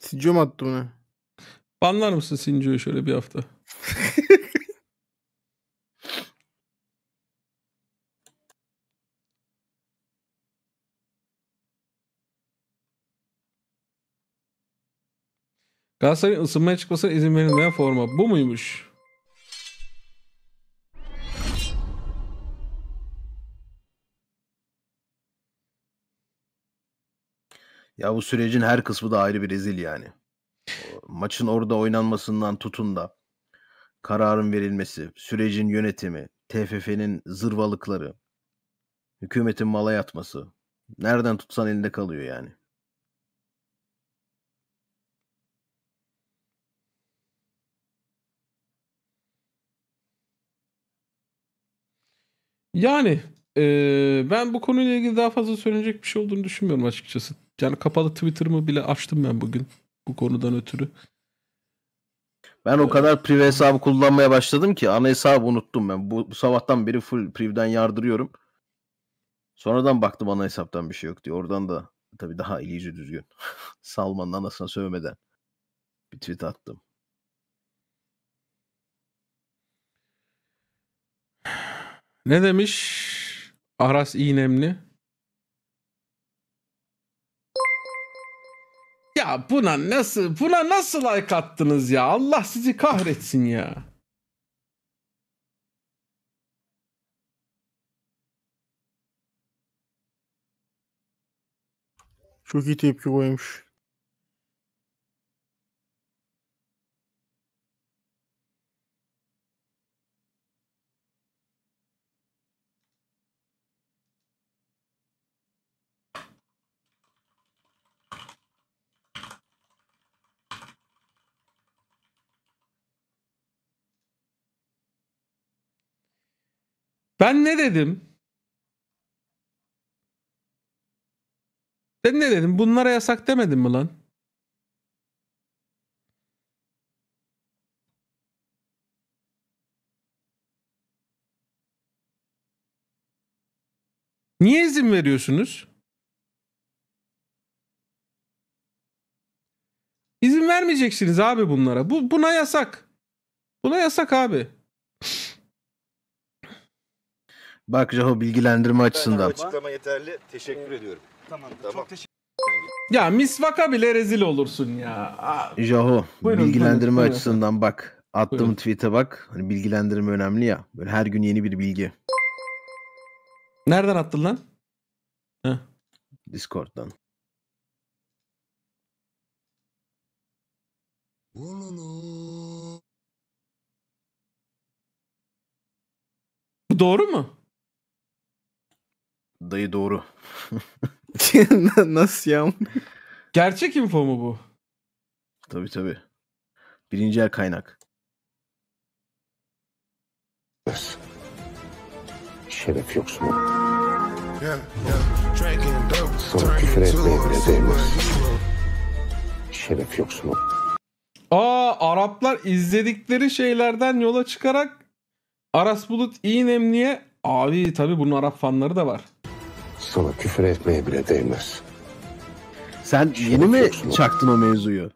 Sinco mu attı bunu? Banlar mısın Sinco'yu şöyle bir hafta? Galatasaray'ın ısınmaya çıkmasına izin verilmeyen forma. Bu muymuş? Ya bu sürecin her kısmı da ayrı bir rezil yani. Maçın orada oynanmasından tutun da kararın verilmesi, sürecin yönetimi, TFF'nin zırvalıkları, hükümetin mala yatması. Nereden tutsan elinde kalıyor yani. Yani ee, ben bu konuyla ilgili daha fazla söylenecek bir şey olduğunu düşünmüyorum açıkçası. Yani kapalı Twitter'ımı bile açtım ben bugün bu konudan ötürü. Ben o kadar priv hesabı kullanmaya başladım ki ana hesabı unuttum ben. Bu, bu sabahtan beri full priv'den yardırıyorum. Sonradan baktım ana hesaptan bir şey yok diyor. Oradan da tabii daha iyice düzgün. Salman'ın anasına sövmeden bir tweet attım. Ne demiş Aras İğnemli? Ya buna nasıl buna nasıl like attınız ya? Allah sizi kahretsin ya. Çok iyi tepki koymuş. Ben ne dedim? Sen ne dedim? Bunlara yasak demedin mi lan? Niye izin veriyorsunuz? İzin vermeyeceksiniz abi bunlara. Bu buna yasak. Buna yasak abi. Bak Caho bilgilendirme açısından. Açıklama yeterli. Teşekkür ediyorum. Tamam. tamam. Çok teşekkür ya misvaka bile rezil olursun ya. Jaho bilgilendirme buyurun, açısından buyurun. bak. Attığım buyurun. tweet'e bak. Hani bilgilendirme önemli ya. Böyle her gün yeni bir bilgi. Nereden attın lan? Heh. Discord'dan. Bu doğru mu? Dayı doğru. Nasıl ya? Gerçek info mu bu? Tabii tabii. Birinci el kaynak. Şeref yoksun. Sonra küfür etmeye bile değmez. Şeref yoksun. Aa Araplar izledikleri şeylerden yola çıkarak Aras Bulut iyi İynemli'ye abi tabi bunun Arap fanları da var sana küfür etmeye bile değmez. Sen Şeref yeni mi yoksun. çaktın o mevzuyu?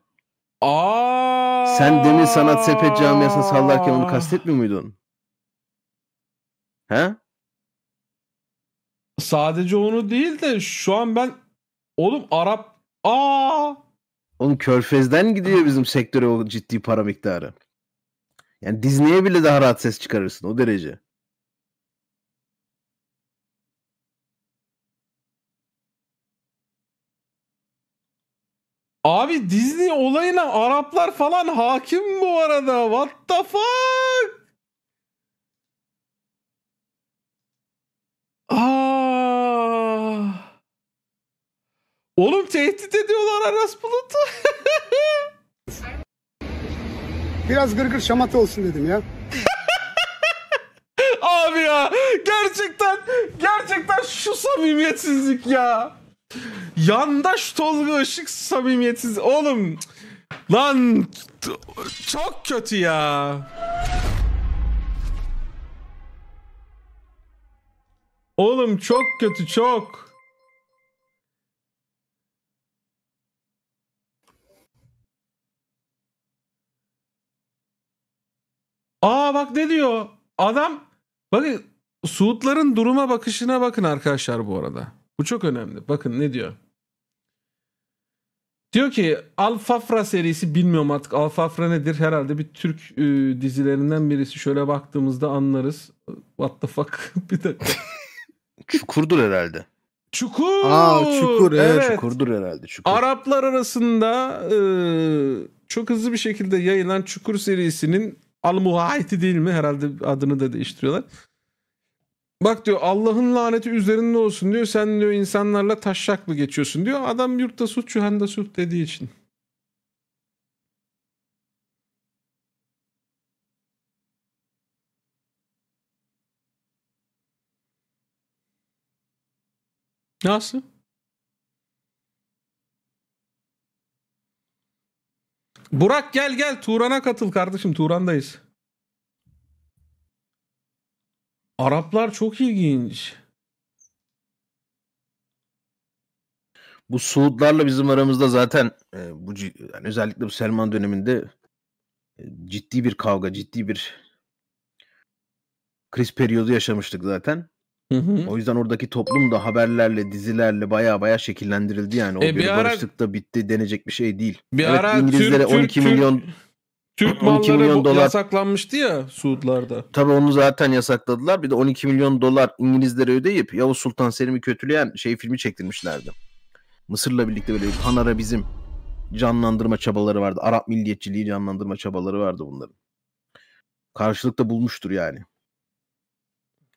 Aa! Sen demin sanat sepet camiasına sallarken onu kastetmiyor muydun? He? Sadece onu değil de şu an ben oğlum Arap aa Oğlum körfezden gidiyor bizim sektöre o ciddi para miktarı. Yani Disney'e bile daha rahat ses çıkarırsın o derece. Abi Disney olayına Araplar falan hakim bu arada. What the fuck? Aa. Ah. Oğlum tehdit ediyorlar Aras Bulut'u. Biraz gırgır şamata olsun dedim ya. Abi ya gerçekten gerçekten şu samimiyetsizlik ya. Yandaş Tolga Işık samimiyetsiz. Oğlum lan çok kötü ya. Oğlum çok kötü çok. Aa bak ne diyor? Adam bakın Suudların duruma bakışına bakın arkadaşlar bu arada. Bu çok önemli. Bakın ne diyor? Diyor ki Alfafra serisi bilmiyorum artık Alfafra nedir herhalde bir Türk e, dizilerinden birisi şöyle baktığımızda anlarız. What the fuck bir dakika. Çukurdur herhalde. Çukur. Aa çukur evet. evet. Çukurdur herhalde. Çukur. Araplar arasında e, çok hızlı bir şekilde yayılan Çukur serisinin Al Muhayti değil mi? Herhalde adını da değiştiriyorlar. Bak diyor Allah'ın laneti üzerinde olsun diyor. Sen diyor insanlarla taşşaklı geçiyorsun diyor. Adam yurtta suç çuhanda suç dediği için. Nasıl? Burak gel gel Turan'a katıl kardeşim Turan'dayız. Araplar çok ilginç. Bu Suudlarla bizim aramızda zaten e, bu yani özellikle bu Selman döneminde e, ciddi bir kavga, ciddi bir kriz periyodu yaşamıştık zaten. Hı hı. O yüzden oradaki toplum da haberlerle, dizilerle baya baya şekillendirildi yani. O e, bir ara, barışlık da bitti denecek bir şey değil. Bir evet, ara İngilizlere Türk, 12 Türk, milyon Türk malları bu, dolar... yasaklanmıştı ya Suudlar'da. Tabii onu zaten yasakladılar. Bir de 12 milyon dolar İngilizlere ödeyip Yavuz Sultan Selim'i kötüleyen şey filmi çektirmişlerdi. Mısır'la birlikte böyle bir bizim canlandırma çabaları vardı. Arap milliyetçiliği canlandırma çabaları vardı bunların. Karşılıkta bulmuştur yani.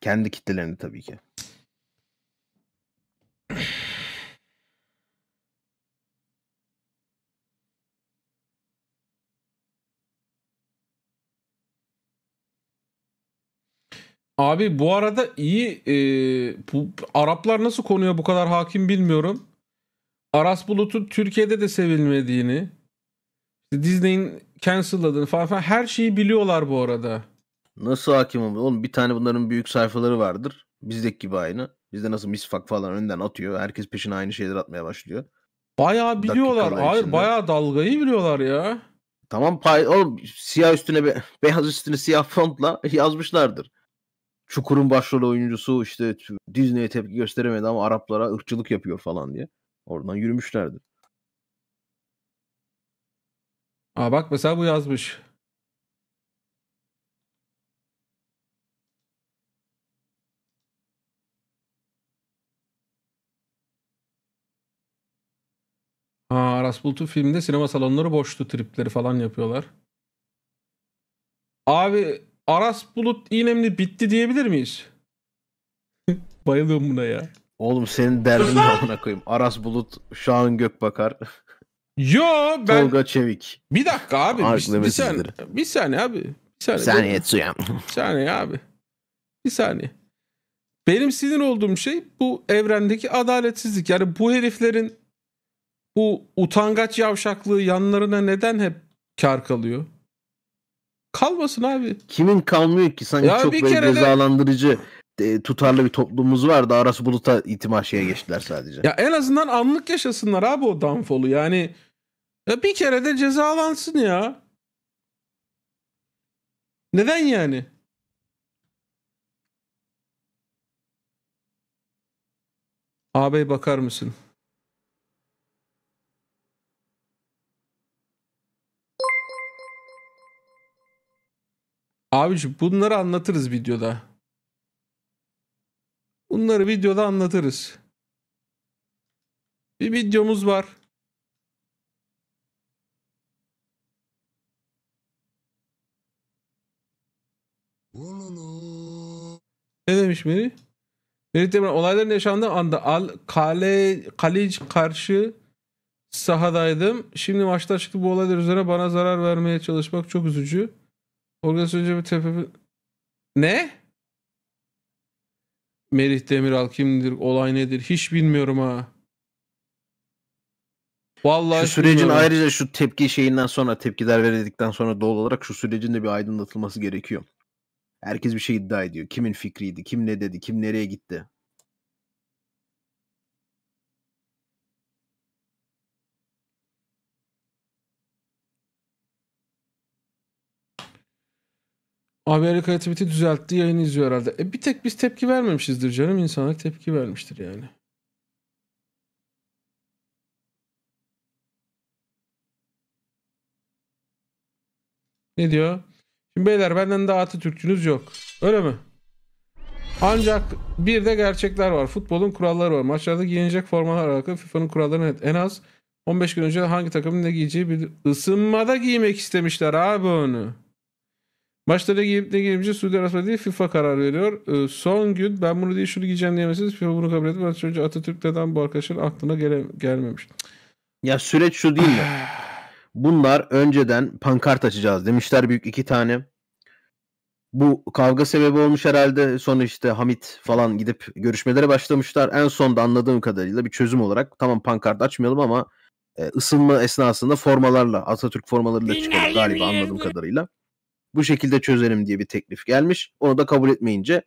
Kendi kitlelerini tabii ki. Abi bu arada iyi e, bu, Araplar nasıl konuya bu kadar hakim bilmiyorum. Aras Bulut'un Türkiye'de de sevilmediğini, işte Disney'in cancel'ladığını falan filan her şeyi biliyorlar bu arada. Nasıl hakim olmuyor? Oğlum bir tane bunların büyük sayfaları vardır. Bizdeki gibi aynı. Bizde nasıl misfak falan önden atıyor. Herkes peşine aynı şeyler atmaya başlıyor. Bayağı biliyorlar. Hayır içinde. bayağı dalgayı biliyorlar ya. Tamam pay oğlum siyah üstüne be, beyaz üstüne siyah fontla yazmışlardır. Çukur'un başrol oyuncusu işte Disney'e tepki gösteremedi ama Araplara ırkçılık yapıyor falan diye. Oradan yürümüşlerdi. Aa bak mesela bu yazmış. Ha Aras Bulut filmde sinema salonları boştu tripleri falan yapıyorlar. Abi Aras Bulut İynemli bitti diyebilir miyiz? Bayılıyorum buna ya. Oğlum senin derdin amına koyayım. Aras Bulut şu an gök bakar. Yo ben... Tolga Çevik. Bir dakika abi. bir, bir saniye. Bir saniye abi. Bir saniye. Bir saniye Etsuyan. Bir saniye abi. Bir saniye. Benim sinir olduğum şey bu evrendeki adaletsizlik. Yani bu heriflerin bu utangaç yavşaklığı yanlarına neden hep kar kalıyor? Kalmasın abi. Kimin kalmıyor ki? Sanki ya çok böyle cezalandırıcı de tutarlı bir toplumumuz var da Aras Bulut'a itima şeye geçtiler sadece. Ya en azından anlık yaşasınlar abi o downfall'u yani. Ya bir kere de cezalansın ya. Neden yani? Ağabey bakar mısın? Abici bunları anlatırız videoda. Bunları videoda anlatırız. Bir videomuz var. Ne demiş Meri? Meri Demirhan olayların yaşandığı anda al, kale, Kalic karşı sahadaydım. Şimdi maçta çıktı bu olaylar üzerine bana zarar vermeye çalışmak çok üzücü. Organizasyon bir tepe... Ne? Merih Demiral kimdir? Olay nedir? Hiç bilmiyorum ha. Vallahi şu sürecin bilmiyorum. ayrıca şu tepki şeyinden sonra tepkiler verildikten sonra doğal olarak şu sürecin de bir aydınlatılması gerekiyor. Herkes bir şey iddia ediyor. Kimin fikriydi? Kim ne dedi? Kim nereye gitti? ABR Kreativity düzeltti yayını izliyor herhalde. E bir tek biz tepki vermemişizdir canım. İnsanlar tepki vermiştir yani. Ne diyor? Şimdi beyler benden daha Atatürkçünüz yok. Öyle mi? Ancak bir de gerçekler var. Futbolun kuralları var. Maçlarda giyilecek formalar alakalı FIFA'nın kurallarını net. en az 15 gün önce hangi takımın ne giyeceği bir ısınmada giymek istemişler abi onu. Maçlara giyip ne gelince Suudi Arabistan değil FIFA karar veriyor. Ee, son gün ben bunu değil şunu giyeceğim diyemezsiniz. FIFA bunu kabul etmez. Önce Atatürk neden bu arkadaşın aklına gele, gelmemiş. Ya süreç şu değil mi? Bunlar önceden pankart açacağız demişler büyük iki tane. Bu kavga sebebi olmuş herhalde. Sonra işte Hamit falan gidip görüşmelere başlamışlar. En son da anladığım kadarıyla bir çözüm olarak tamam pankart açmayalım ama e, ısınma esnasında formalarla Atatürk formalarıyla çıkıyor galiba anladığım kadarıyla bu şekilde çözelim diye bir teklif gelmiş. Onu da kabul etmeyince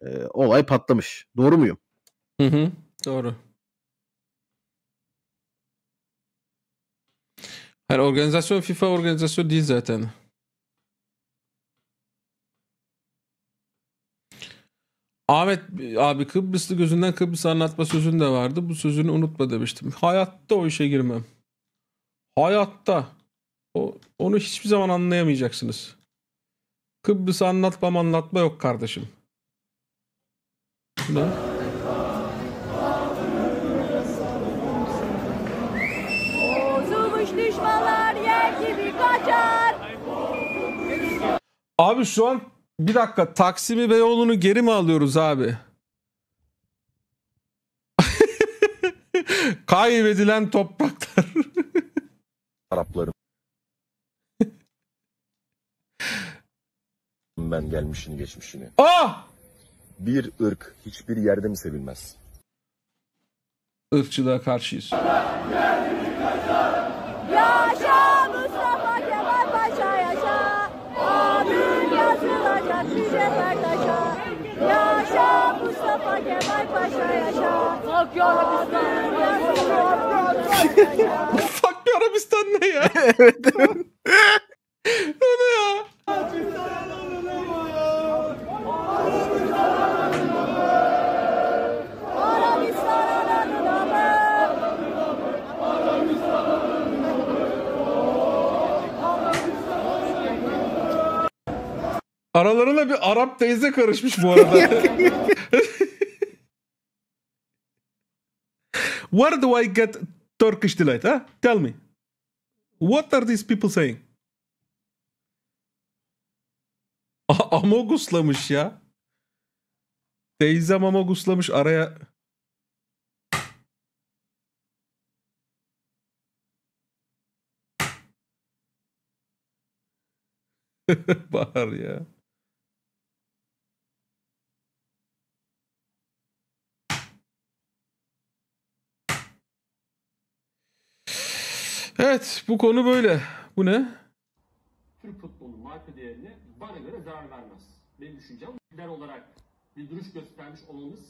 e, olay patlamış. Doğru muyum? Hı hı. Doğru. Her organizasyon FIFA organizasyonu değil zaten. Ahmet abi Kıbrıslı gözünden Kıbrıs anlatma sözün de vardı. Bu sözünü unutma demiştim. Hayatta o işe girmem. Hayatta. O, onu hiçbir zaman anlayamayacaksınız. Kıbrıs anlatmam anlatma yok kardeşim. Ne? Abi şu an bir dakika Taksim'i Beyoğlu'nu geri mi alıyoruz abi? Kaybedilen topraklar. Arapların anlattım ben gelmişini geçmişini. Ah! Bir ırk hiçbir yerde mi sevilmez? Irkçılığa karşıyız. Yaşa Mustafa Kemal Paşa yaşa. Adın yazılacak nice Bertaş'a. Yaşa Mustafa Kemal Paşa yaşa. Fuck ya Arabistan. Fuck ya Arabistan ne ya? evet. o ne ya? Aralarına bir Arap teyze karışmış bu arada. Where do I get Turkish delight? Ha? Tell me. What are these people saying? A ah, amoguslamış ya. Teyzem amoguslamış araya. Bahar ya. Evet bu konu böyle. Bu ne? Türk futbolunun marka değerine bana göre zarar vermez. Benim düşüncem lider olarak bir duruş göstermiş olmamız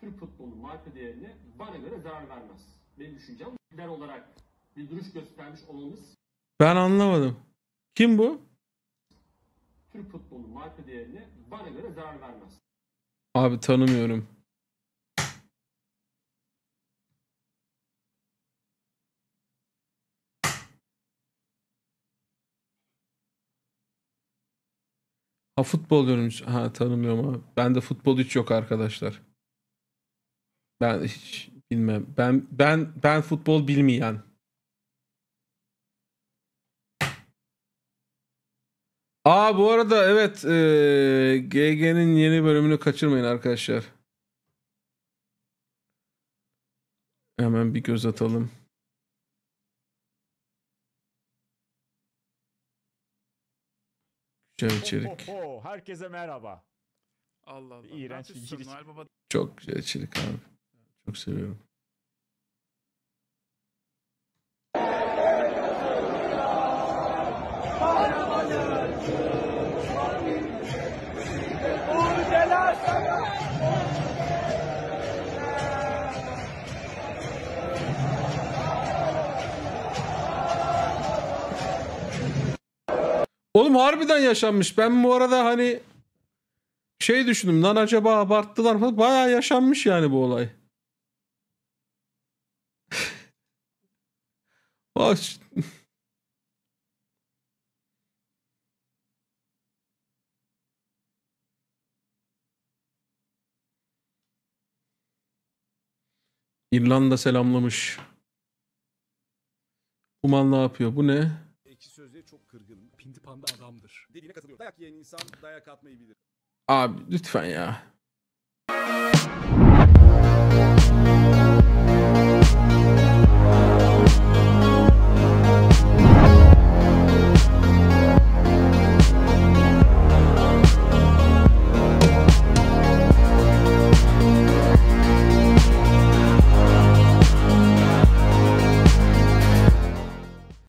Türk futbolunun marka değerine bana göre zarar vermez. Benim düşüncem lider olarak bir duruş göstermiş olmamız Ben anlamadım. Kim bu? Türk futbolunun marka değerine bana göre zarar vermez. Abi tanımıyorum. Ha futbol yorumcusu. Ha tanımıyorum ama Bende futbol hiç yok arkadaşlar. Ben hiç bilmem. Ben ben ben futbol bilmeyen. Aa bu arada evet e, GG'nin yeni bölümünü kaçırmayın arkadaşlar. Hemen bir göz atalım. Şöyle içerik. herkese merhaba. Allah Allah. İğrenç bir giriş. Baba Çok güzel içerik abi. Çok seviyorum. Arabacı! Oğlum harbiden yaşanmış. Ben bu arada hani şey düşündüm lan acaba abarttılar falan. Bayağı yaşanmış yani bu olay. Bak. İrlanda selamlamış. Uman ne yapıyor? Bu ne? yapan da adamdır. Dediğine katılıyor. Dayak yiyen insan dayak atmayı bilir. Abi lütfen ya.